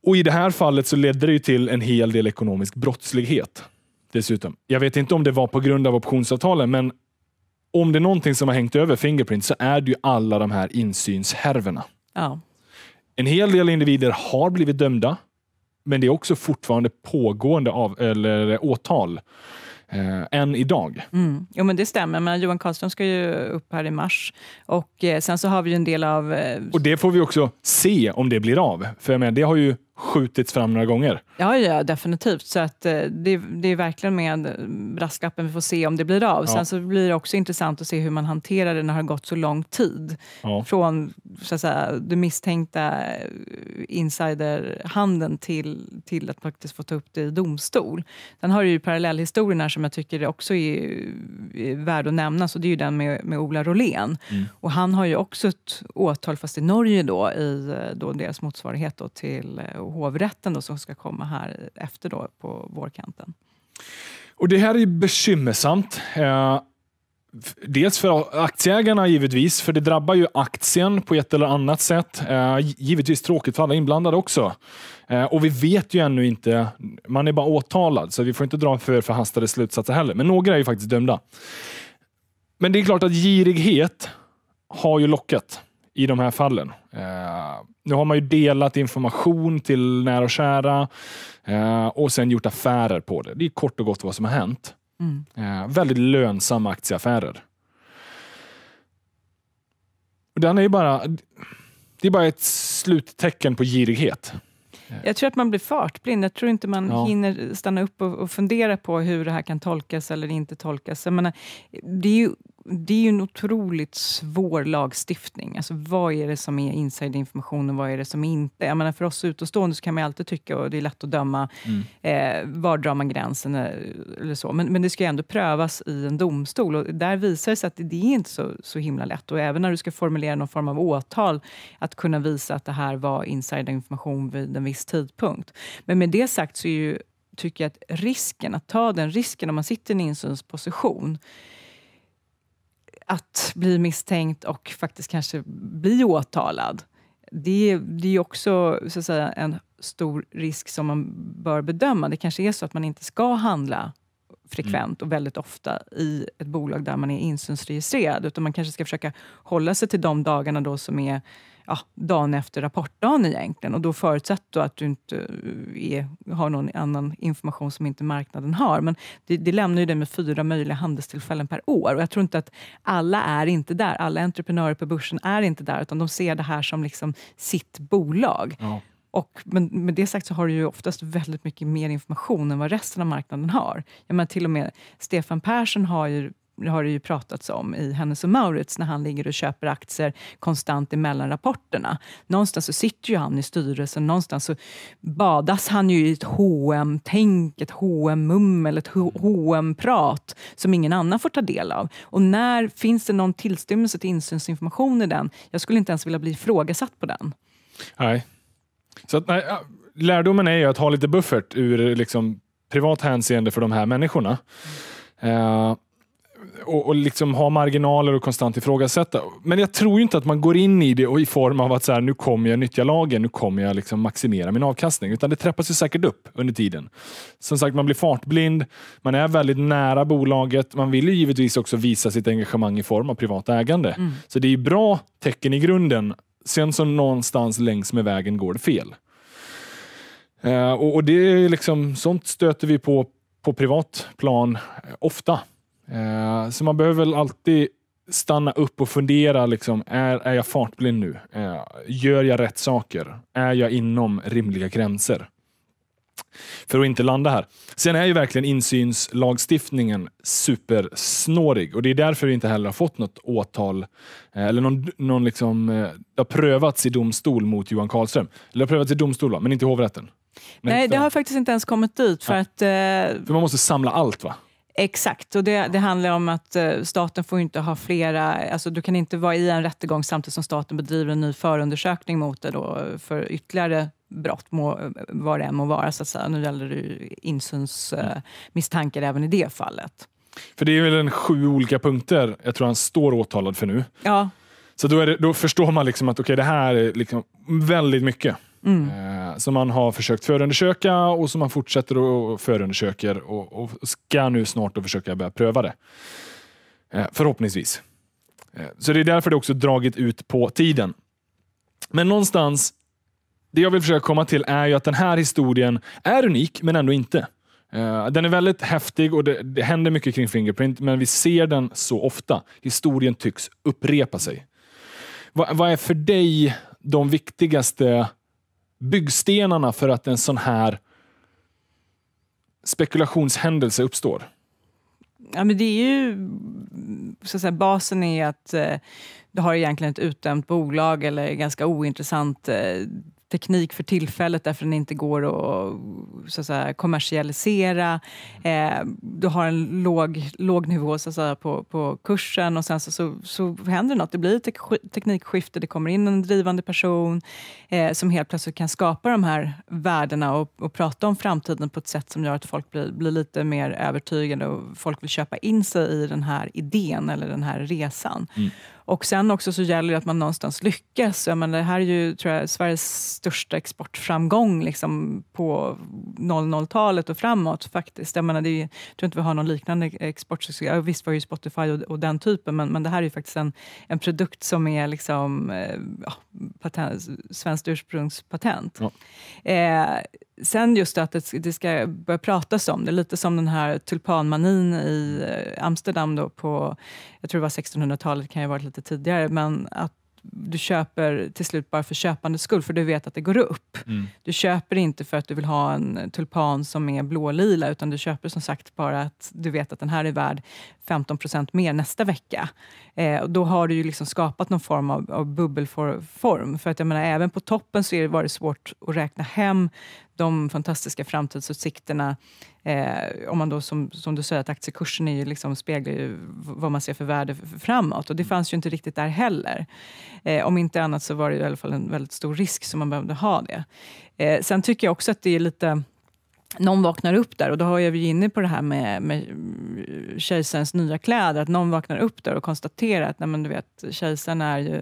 Och I det här fallet så ledde det ju till en hel del ekonomisk brottslighet dessutom. Jag vet inte om det var på grund av optionsavtalen, men om det är någonting som har hängt över Fingerprint så är det ju alla de här insynshärvorna. Ja. En hel del individer har blivit dömda men det är också fortfarande pågående av, eller, åtal. Eh, än idag. Mm. Jo, men det stämmer. Men Johan Karlström ska ju upp här i mars. Och eh, Sen så har vi ju en del av... Eh... Och det får vi också se om det blir av. För jag menar, det har ju skjutits fram några gånger. Ja, ja definitivt. Så att, eh, det, det är verkligen med brasklappen, vi får se om det blir av. Ja. Sen så blir det också intressant att se hur man hanterar det när det har gått så lång tid. Ja. Från så att säga, det misstänkta eh, insiderhandeln till, till att faktiskt få ta upp det i domstol. Sen har du ju parallellhistorien här som jag tycker också är, är värd att nämna. Så det är ju den med, med Ola Rolén. Mm. Och han har ju också ett åtal, fast i Norge då, i eh, då deras motsvarighet då till hovrätten då, som ska komma här efter då på vårkanten. Och Det här är bekymmersamt. Eh, dels för aktieägarna givetvis, för det drabbar ju aktien på ett eller annat sätt. Eh, givetvis tråkigt för alla inblandade också. Eh, och vi vet ju ännu inte, man är bara åtalad, så vi får inte dra för förhastade slutsatser heller. Men några är ju faktiskt dömda. Men det är klart att girighet har ju lockat i de här fallen. Eh, nu har man ju delat information till nära och kära eh, och sen gjort affärer på det. Det är kort och gott vad som har hänt. Mm. Eh, väldigt lönsamma aktieaffärer. den är bara, det är bara ett sluttecken på girighet. Eh. Jag tror att man blir fartblind. Jag tror inte man ja. hinner stanna upp och, och, fundera på hur det här kan tolkas eller inte tolkas. Jag menar, det är ju det är ju en otroligt svår lagstiftning. Alltså, vad är det som är insiderinformation och vad är det som inte Jag menar, För oss utomstående så kan man alltid tycka, och det är lätt att döma, mm. eh, var drar man gränsen eh, eller så. Men, men det ska ju ändå prövas i en domstol och där visar det sig att det är inte så, så himla lätt. Och även när du ska formulera någon form av åtal, att kunna visa att det här var insiderinformation vid en viss tidpunkt. Men med det sagt så är ju, tycker jag att risken, att ta den risken om man sitter i en insynsposition, att bli misstänkt och faktiskt kanske bli åtalad. Det, det är också så att säga, en stor risk som man bör bedöma. Det kanske är så att man inte ska handla frekvent och väldigt ofta i ett bolag där man är insynsregistrerad, utan man kanske ska försöka hålla sig till de dagarna då som är ja, dagen efter rapportdagen egentligen. Och då förutsatt då att du inte eh, är, har någon annan information som inte marknaden har. Men det, det lämnar ju dig med fyra möjliga handelstillfällen per år. Och jag tror inte att alla är inte där. Alla entreprenörer på börsen är inte där, utan de ser det här som liksom sitt bolag. Ja. Och men med det sagt så har du ju oftast väldigt mycket mer information än vad resten av marknaden har. Jag menar, till och med Stefan Persson har ju har det ju pratats om i Hennes och Maurits när han ligger och köper aktier konstant emellan rapporterna. Någonstans så sitter ju han i styrelsen, någonstans så badas han ju i ett hm tänk ett hm mummel ett hm prat som ingen annan får ta del av. Och när finns det någon tillstymmelse till insynsinformation i den? Jag skulle inte ens vilja bli ifrågasatt på den. Nej. Så att, nej, lärdomen är ju att ha lite buffert ur liksom, privat hänseende för de här människorna. Mm. Uh, och, och liksom ha marginaler och konstant ifrågasätta. Men jag tror inte att man går in i det och i form av att så här, nu kommer jag nyttja lagen, nu kommer jag liksom maximera min avkastning. Utan det trappas ju säkert upp under tiden. Som sagt, man blir fartblind, man är väldigt nära bolaget. Man vill ju givetvis också visa sitt engagemang i form av privat ägande. Mm. Så det är bra tecken i grunden. Sen så någonstans längs med vägen går det fel. Uh, och, och, det är liksom, sånt stöter vi på på privat plan eh, ofta. Eh, så man behöver väl alltid stanna upp och fundera. Liksom, är, är jag fartblind nu? Eh, gör jag rätt saker? Är jag inom rimliga gränser? För att inte landa här. Sen är ju verkligen insynslagstiftningen supersnårig och det är därför vi inte heller har fått något åtal eh, eller någon, någon liksom, eh, det har prövats i domstol mot Johan Karlström. Eller det har prövats i domstol, men inte i hovrätten. Men Nej, inte, det har faktiskt inte ens kommit ut. För ja. att... Eh, för man måste samla allt va? Exakt, och det, det, handlar om att eh, staten får inte ha flera... Alltså du kan inte vara i en rättegång samtidigt som staten bedriver en ny förundersökning mot dig för ytterligare brott, må, vad det än må vara. Så att säga. Nu gäller det insynsmisstankar eh, mm. även i det fallet. För det är väl en sju olika punkter jag tror han står åtalad för nu. Ja. Så då, det, då förstår man liksom att okay, det här är liksom väldigt mycket. Mm. Eh, som man har försökt förundersöka och som man fortsätter och förundersöker och, och ska nu snart försöka börja pröva det. Eh, förhoppningsvis. Eh, så det är därför det också dragit ut på tiden. Men någonstans, det jag vill försöka komma till är ju att den här historien är unik, men ändå inte. Den är väldigt häftig och det, det händer mycket kring Fingerprint, men vi ser den så ofta. Historien tycks upprepa sig. Vad, vad är för dig de viktigaste byggstenarna för att en sån här spekulationshändelse uppstår? Ja, men det är ju, så att säga, basen är att eh, du har egentligen ett utdömt bolag eller ganska ointressant eh, teknik för tillfället därför den inte går att, så att säga, kommersialisera. Eh, du har en låg, låg nivå så att säga, på, på kursen och sen så, så, så händer något. Det blir ett teknikskifte, det kommer in en drivande person eh, som helt plötsligt kan skapa de här värdena och, och, prata om framtiden på ett sätt som gör att folk blir, blir lite mer övertygade och folk vill köpa in sig i den här idén eller den här resan. Mm. Och sen också så gäller det att man någonstans lyckas. Jag menar, det här är ju tror jag, Sveriges största exportframgång liksom, på 00-talet och framåt faktiskt. Jag, menar, det är, jag tror inte vi har någon liknande exportsuccé. visst var det ju Spotify och, och, den typen, men, men det här är ju faktiskt en, en produkt som är liksom, eh, ja, patent, svenskt ursprungspatent. Ja. Eh, sen just att det, ska börja pratas om det, lite som den här tulpanmanin i eh, Amsterdam då på, jag tror det var 1600-talet, kan ju ha varit lite tidigare, men att du köper till slut bara för köpandets skull, för du vet att det går upp. Mm. Du köper inte för att du vill ha en tulpan som är blålila, utan du köper som sagt bara att du vet att den här är värd 15 mer nästa vecka. Eh, och då har du ju liksom skapat någon form av, av bubbelform. För att jag menar, även på toppen så är det, var det svårt att räkna hem de fantastiska framtidsutsikterna. Eh, om man då, som, som du säger, att aktiekursen är liksom, speglar ju vad man ser för värde framåt. Och det mm. fanns ju inte riktigt där heller. Eh, om inte annat så var det i alla fall en väldigt stor risk, som man behövde ha det. Eh, sen tycker jag också att det är lite någon vaknar upp där och då har jag ju inne på det här med, med kejsarens nya kläder, att någon vaknar upp där och konstaterar att nej, du vet, kejsaren är ju,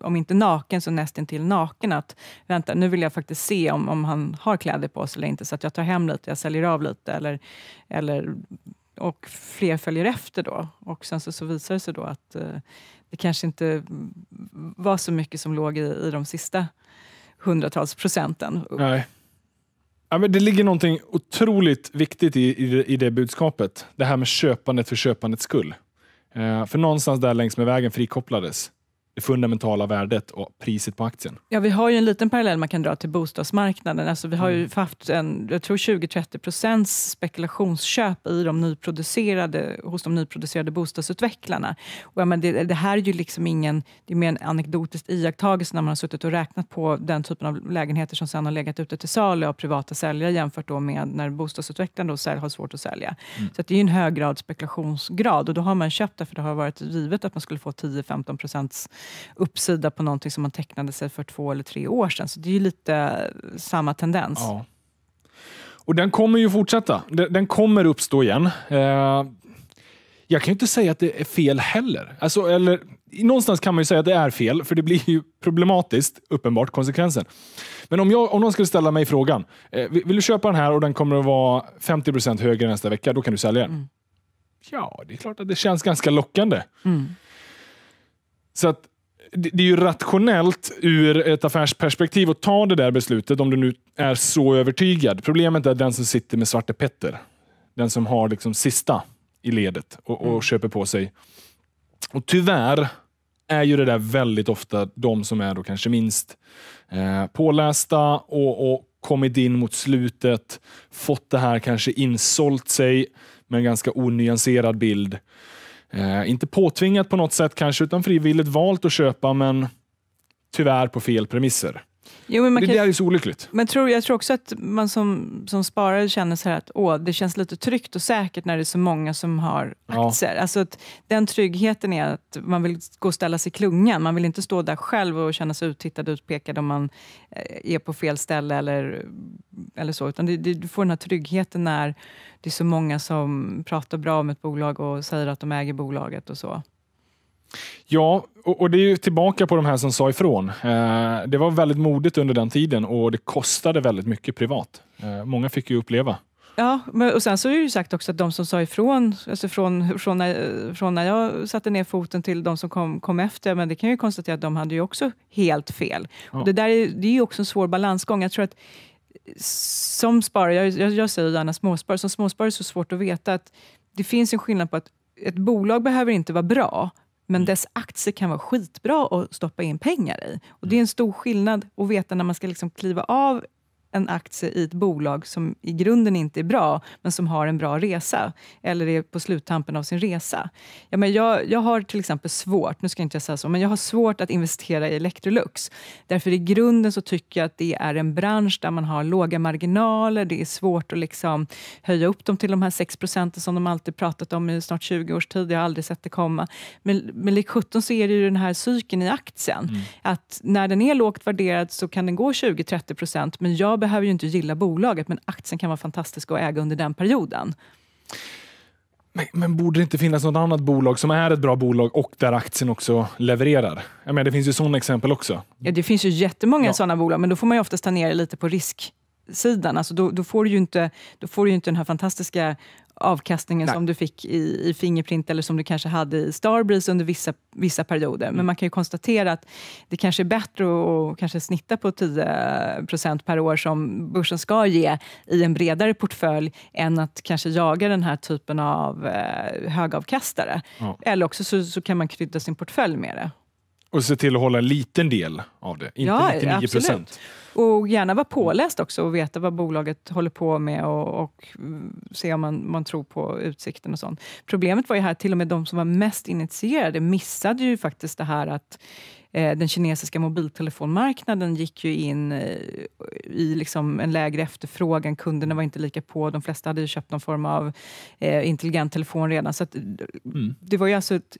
om inte naken så nästintill naken. Att vänta, nu vill jag faktiskt se om, om han har kläder på sig eller inte, så att jag tar hem lite, jag säljer av lite eller, eller och fler följer efter då. Och sen så, så visar det sig då att eh, det kanske inte var så mycket som låg i, i de sista hundratals procenten. Nej. Ja, men det ligger någonting otroligt viktigt i, i, i det budskapet. Det här med köpandet för köpandets skull. Eh, för någonstans där längs med vägen frikopplades det fundamentala värdet och priset på aktien. Ja, vi har ju en liten parallell man kan dra till bostadsmarknaden. Alltså, vi har ju mm. haft en, jag tror 20-30 procents spekulationsköp i de nyproducerade, hos de nyproducerade bostadsutvecklarna. Och, ja, men det, det, här är ju liksom ingen, det är mer en anekdotisk iakttagelse när man har suttit och räknat på den typen av lägenheter som sedan har legat ute till salu av privata säljare jämfört då med när bostadsutvecklarna då har svårt att sälja. Mm. Så det är ju en hög grad spekulationsgrad och då har man köpt därför det har varit givet att man skulle få 10-15 procents uppsida på någonting som man tecknade sig för två eller tre år sedan. Så det är ju lite eh, samma tendens. Ja. Och den kommer ju fortsätta. Den kommer uppstå igen. Eh, jag kan ju inte säga att det är fel heller. Alltså, eller, någonstans kan man ju säga att det är fel, för det blir ju problematiskt, uppenbart, konsekvensen. Men om, jag, om någon skulle ställa mig frågan, eh, vill du köpa den här och den kommer att vara 50% högre nästa vecka, då kan du sälja den. Mm. Ja, det är klart att det känns ganska lockande. Mm. Så att det är ju rationellt ur ett affärsperspektiv att ta det där beslutet om du nu är så övertygad. Problemet är den som sitter med Svarte Petter. Den som har liksom sista i ledet och, och mm. köper på sig. Och Tyvärr är ju det där väldigt ofta de som är då kanske minst eh, pålästa och, och kommit in mot slutet, fått det här kanske insålt sig med en ganska onyanserad bild Eh, inte påtvingat på något sätt kanske, utan frivilligt valt att köpa, men tyvärr på fel premisser. Jo, men man det kan... där är så olyckligt. Men tror, jag tror också att man som, som sparare känner så att åh, det känns lite tryggt och säkert när det är så många som har aktier. Ja. Alltså att den tryggheten är att man vill gå och ställa sig i klungan. Man vill inte stå där själv och känna sig uttittad och utpekad om man eh, är på fel ställe eller, eller så. Utan det, det, du får den här tryggheten när det är så många som pratar bra om ett bolag och säger att de äger bolaget och så. Ja, och, det är ju tillbaka på de här som sa ifrån. Eh, det var väldigt modigt under den tiden och det kostade väldigt mycket privat. Eh, många fick ju uppleva. Ja, och sen så är det ju sagt också att de som sa ifrån, alltså från, från, när, från när jag satte ner foten till de som kom, kom efter, men det kan jag ju konstatera att de hade ju också helt fel. Ja. Och det där är, det är ju också en svår balansgång. Jag tror att som sparare, jag, jag, jag säger gärna småsparare, som småsparare är det så svårt att veta att det finns en skillnad på att ett bolag behöver inte vara bra men mm. dess aktier kan vara skitbra att stoppa in pengar i. Och Det är mm. en stor skillnad att veta när man ska liksom kliva av en aktie i ett bolag som i grunden inte är bra, men som har en bra resa, eller är på sluttampen av sin resa. Ja, men jag, jag har till exempel svårt, nu ska jag inte säga så, men jag har svårt att investera i Electrolux. Därför i grunden så tycker jag att det är en bransch där man har låga marginaler, det är svårt att liksom höja upp dem till de här 6 procenten som de alltid pratat om i snart 20 års tid, jag har aldrig sett det komma. Men, men lik 17 så är det ju den här cykeln i aktien, mm. att när den är lågt värderad så kan den gå 20-30 procent, men jag behöver ju inte gilla bolaget, men aktien kan vara fantastisk att äga under den perioden. Men, men, borde det inte finnas något annat bolag som är ett bra bolag och där aktien också levererar? Jag menar, det finns ju sådana exempel också. Ja, det finns ju jättemånga ja. sådana bolag, men då får man ju oftast ta ner det lite på risksidan. Alltså då, då, får du ju inte, då får du inte den här fantastiska avkastningen Nej. som du fick i, i Fingerprint eller som du kanske hade i Starbreeze under vissa, vissa perioder. Mm. Men man kan ju konstatera att det kanske är bättre att, att kanske snitta på 10 per år som börsen ska ge i en bredare portfölj än att kanske jaga den här typen av eh, högavkastare. Ja. Eller också så, så kan man krydda sin portfölj med det. Och se till att hålla en liten del av det, inte ja, 99 procent och gärna vara påläst också och veta vad bolaget håller på med och, och se om man, man tror på utsikten och sånt. Problemet var ju här, till och med de som var mest initierade missade ju faktiskt det här att eh, den kinesiska mobiltelefonmarknaden gick ju in eh, i liksom en lägre efterfrågan. Kunderna var inte lika på. De flesta hade köpt någon form av eh, intelligent telefon redan. Så att, mm. Det var ju alltså ett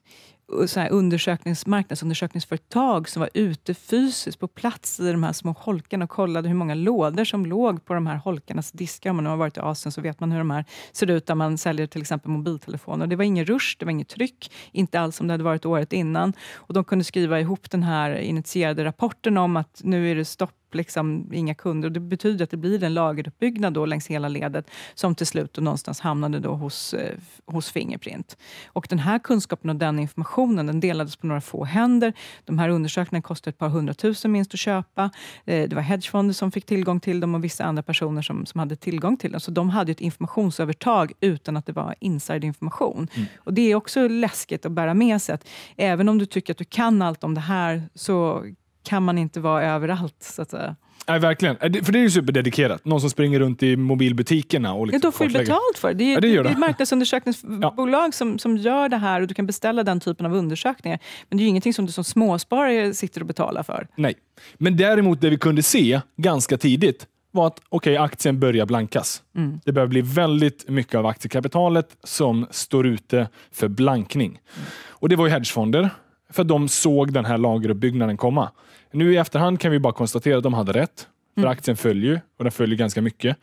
Eh, så undersöknings, marknadsundersökningsföretag som var ute fysiskt på plats i de här små holkarna och kollade hur många lådor som låg på de här holkarnas diskar. Om man har varit i Asien så vet man hur de här ser ut där man säljer till exempel mobiltelefoner. Det var ingen rush, det var inget tryck, inte alls som det hade varit året innan. Och de kunde skriva ihop den här initierade rapporten om att nu är det stopp liksom inga kunder. Och det betyder att det blir en lageruppbyggnad då längs hela ledet som till slut då någonstans hamnade då hos, eh, hos Fingerprint. Och den här kunskapen och den informationen den delades på några få händer. De här undersökningarna kostade ett par hundratusen minst att köpa. Eh, det var hedgefonder som fick tillgång till dem och vissa andra personer som, som hade tillgång till dem. Så de hade ett informationsövertag utan att det var insiderinformation. Mm. Och det är också läskigt att bära med sig att även om du tycker att du kan allt om det här så kan man inte vara överallt. Så att säga. Nej, verkligen. För det är ju superdedikerat. Någon som springer runt i mobilbutikerna och liksom ja, då får du betalt för det. Det är, ja, det, det. det är ett marknadsundersökningsbolag ja. som, som gör det här och du kan beställa den typen av undersökningar. Men det är ju ingenting som du som småsparare sitter och betalar för. Nej, men däremot det vi kunde se ganska tidigt var att okay, aktien börjar blankas. Mm. Det börjar bli väldigt mycket av aktiekapitalet som står ute för blankning. Mm. Och Det var ju hedgefonder, för de såg den här lageruppbyggnaden komma. Nu i efterhand kan vi bara konstatera att de hade rätt. För mm. aktien följer ju och den följer ganska mycket.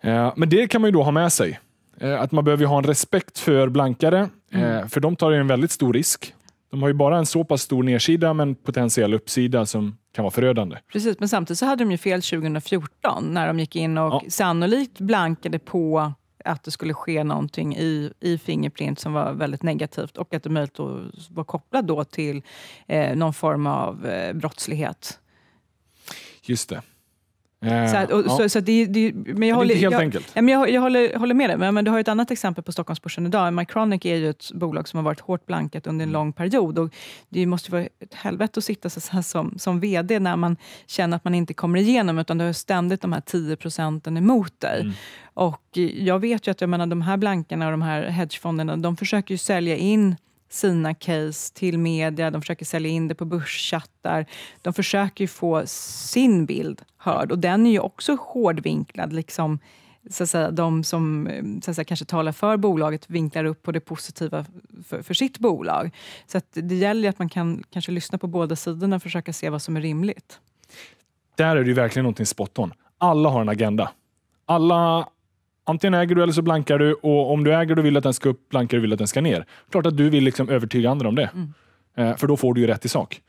Eh, men det kan man ju då ha med sig. Eh, att man behöver ha en respekt för blankare, eh, mm. för de tar ju en väldigt stor risk. De har ju bara en så pass stor nedsida men potentiell uppsida som kan vara förödande. Precis, men samtidigt så hade de ju fel 2014 när de gick in och ja. sannolikt blankade på att det skulle ske någonting i, i Fingerprint som var väldigt negativt och att det möjligt var kopplat då till eh, någon form av eh, brottslighet. Just det. Eh, det, jag håller, är inte helt enkelt. Jag, håller, med dig, men, men du har ett annat exempel på Stockholmsbörsen idag. Micronic är ju ett bolag som har varit hårt blankat under en mm. lång period. Och det måste vara ett helvete att sitta så, så som, som vd när man känner att man inte kommer igenom, utan du har ständigt de här 10 procenten emot dig. Mm. Och jag vet ju att jag menar, de här blankarna och de här hedgefonderna, de försöker ju sälja in sina case till media, de försöker sälja in det på börschattar. De försöker få sin bild hörd och den är ju också hårdvinklad. Liksom, så att säga, de som så att säga, kanske talar för bolaget vinklar upp på det positiva för, för sitt bolag. Så det gäller att man kan kanske lyssna på båda sidorna och försöka se vad som är rimligt. Där är det verkligen någonting spot on. Alla har en agenda. Alla Antingen äger du eller så blankar du och om du äger och vill att den ska upp, blankar du vill att den ska ner. Klart att du vill liksom övertyga andra om det. Mm. Eh, för då får du ju rätt i sak.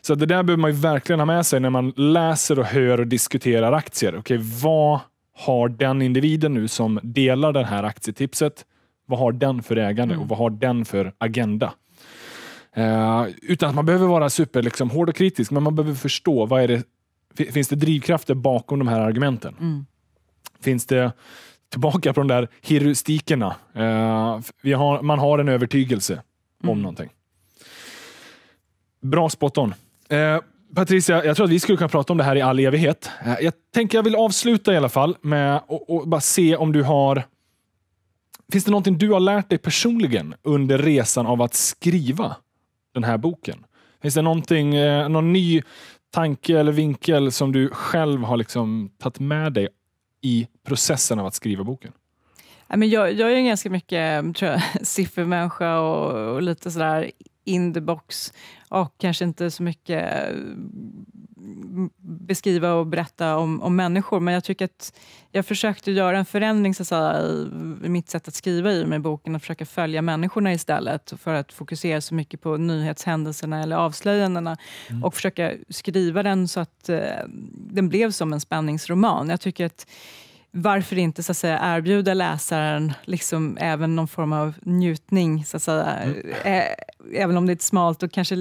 Så det där behöver man verkligen ha med sig när man läser och hör och diskuterar aktier. Okej, vad har den individen nu som delar det här aktietipset? Vad har den för ägande och mm. vad har den för agenda? Eh, utan att man behöver vara super liksom, hård och kritisk, men man behöver förstå. Vad är det, finns det drivkrafter bakom de här argumenten? Mm. Finns det tillbaka på de där heuristikerna. Eh, vi har, man har en övertygelse mm. om någonting. Bra spot on. Eh, Patricia, jag tror att vi skulle kunna prata om det här i all evighet. Eh, jag tänker jag vill avsluta i alla fall med att bara se om du har... Finns det någonting du har lärt dig personligen under resan av att skriva den här boken? Finns det någonting, någon ny tanke eller vinkel som du själv har liksom tagit med dig i processen av att skriva boken? jag, jag är en ganska mycket mm, tror jag, siffermänniska och, och lite sådär in the box och kanske inte så mycket mm, beskriva och berätta om, om människor. Men jag tycker att jag försökte göra en förändring så säga, i mitt sätt att skriva i med boken Att försöka följa människorna istället för att fokusera så mycket på nyhetshändelserna eller avslöjandena mm. och försöka skriva den så att eh, den blev som en spänningsroman. Jag tycker att varför inte så att säga, erbjuda läsaren liksom, även någon form av njutning, så att säga. Mm. Eh, även om det är ett smalt och kanske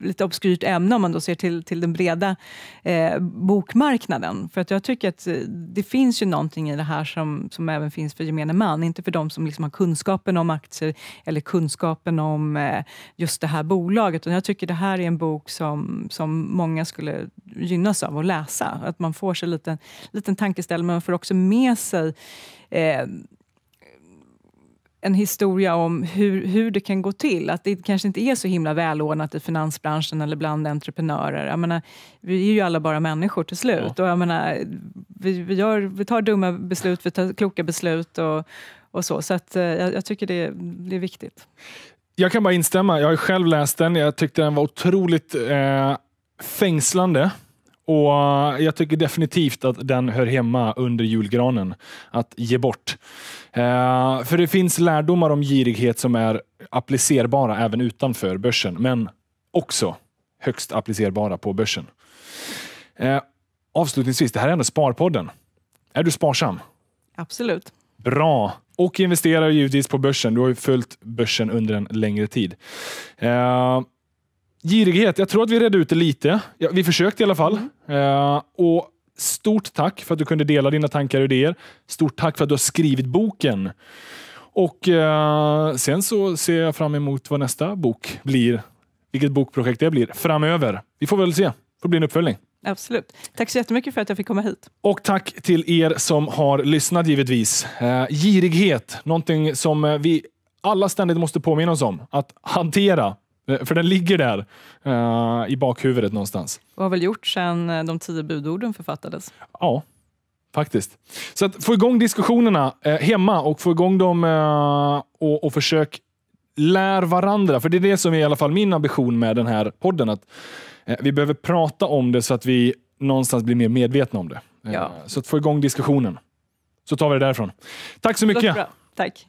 lite obskyrt ämne om man då ser till, till den breda eh, bokmarknaden. För att jag tycker att eh, det finns ju någonting i det här som, som även finns för gemene man, inte för de som liksom har kunskapen om aktier eller kunskapen om eh, just det här bolaget. Och jag tycker det här är en bok som, som många skulle gynnas av att läsa. Att man får sig en liten, liten tankeställare, men man får också med sig eh, en historia om hur, hur det kan gå till. Att det kanske inte är så himla välordnat i finansbranschen eller bland entreprenörer. Jag menar, vi är ju alla bara människor till slut. Ja. Och jag menar, vi, vi, gör, vi, tar dumma beslut, vi tar kloka beslut och, och så. Så att, eh, jag, jag tycker det, det är viktigt. Jag kan bara instämma. Jag har själv läst den. Jag tyckte den var otroligt eh, fängslande. Och eh, Jag tycker definitivt att den hör hemma under julgranen. Att ge bort. Eh, för det finns lärdomar om girighet som är applicerbara även utanför börsen, men också högst applicerbara på börsen. Eh, avslutningsvis, det här är ändå Sparpodden. Är du sparsam? Absolut. Bra! Och investerar givetvis på börsen. Du har ju följt börsen under en längre tid. Eh, Girighet, jag tror att vi redde ut det lite. Ja, vi försökte i alla fall. Mm. Eh, och Stort tack för att du kunde dela dina tankar och idéer. Stort tack för att du har skrivit boken. Och eh, Sen så ser jag fram emot vad nästa bok blir. Vilket bokprojekt det blir framöver. Vi får väl se. Det får bli en uppföljning. Absolut. Tack så jättemycket för att jag fick komma hit. Och tack till er som har lyssnat givetvis. Eh, girighet, någonting som eh, vi alla ständigt måste påminna oss om att hantera. Eh, för den ligger där uh, i bakhuvudet någonstans. Och har väl gjort sedan eh, de tio budorden författades? Ja, faktiskt. Så att få igång diskussionerna eh, hemma och få igång dem eh, och, och försök lär varandra. För det är det som är i alla fall min ambition med den här podden. Att eh, Vi behöver prata om det så att vi någonstans blir mer medvetna om det. Ja. Så att få igång diskussionen. Så tar vi det därifrån. Tack så mycket. Tack.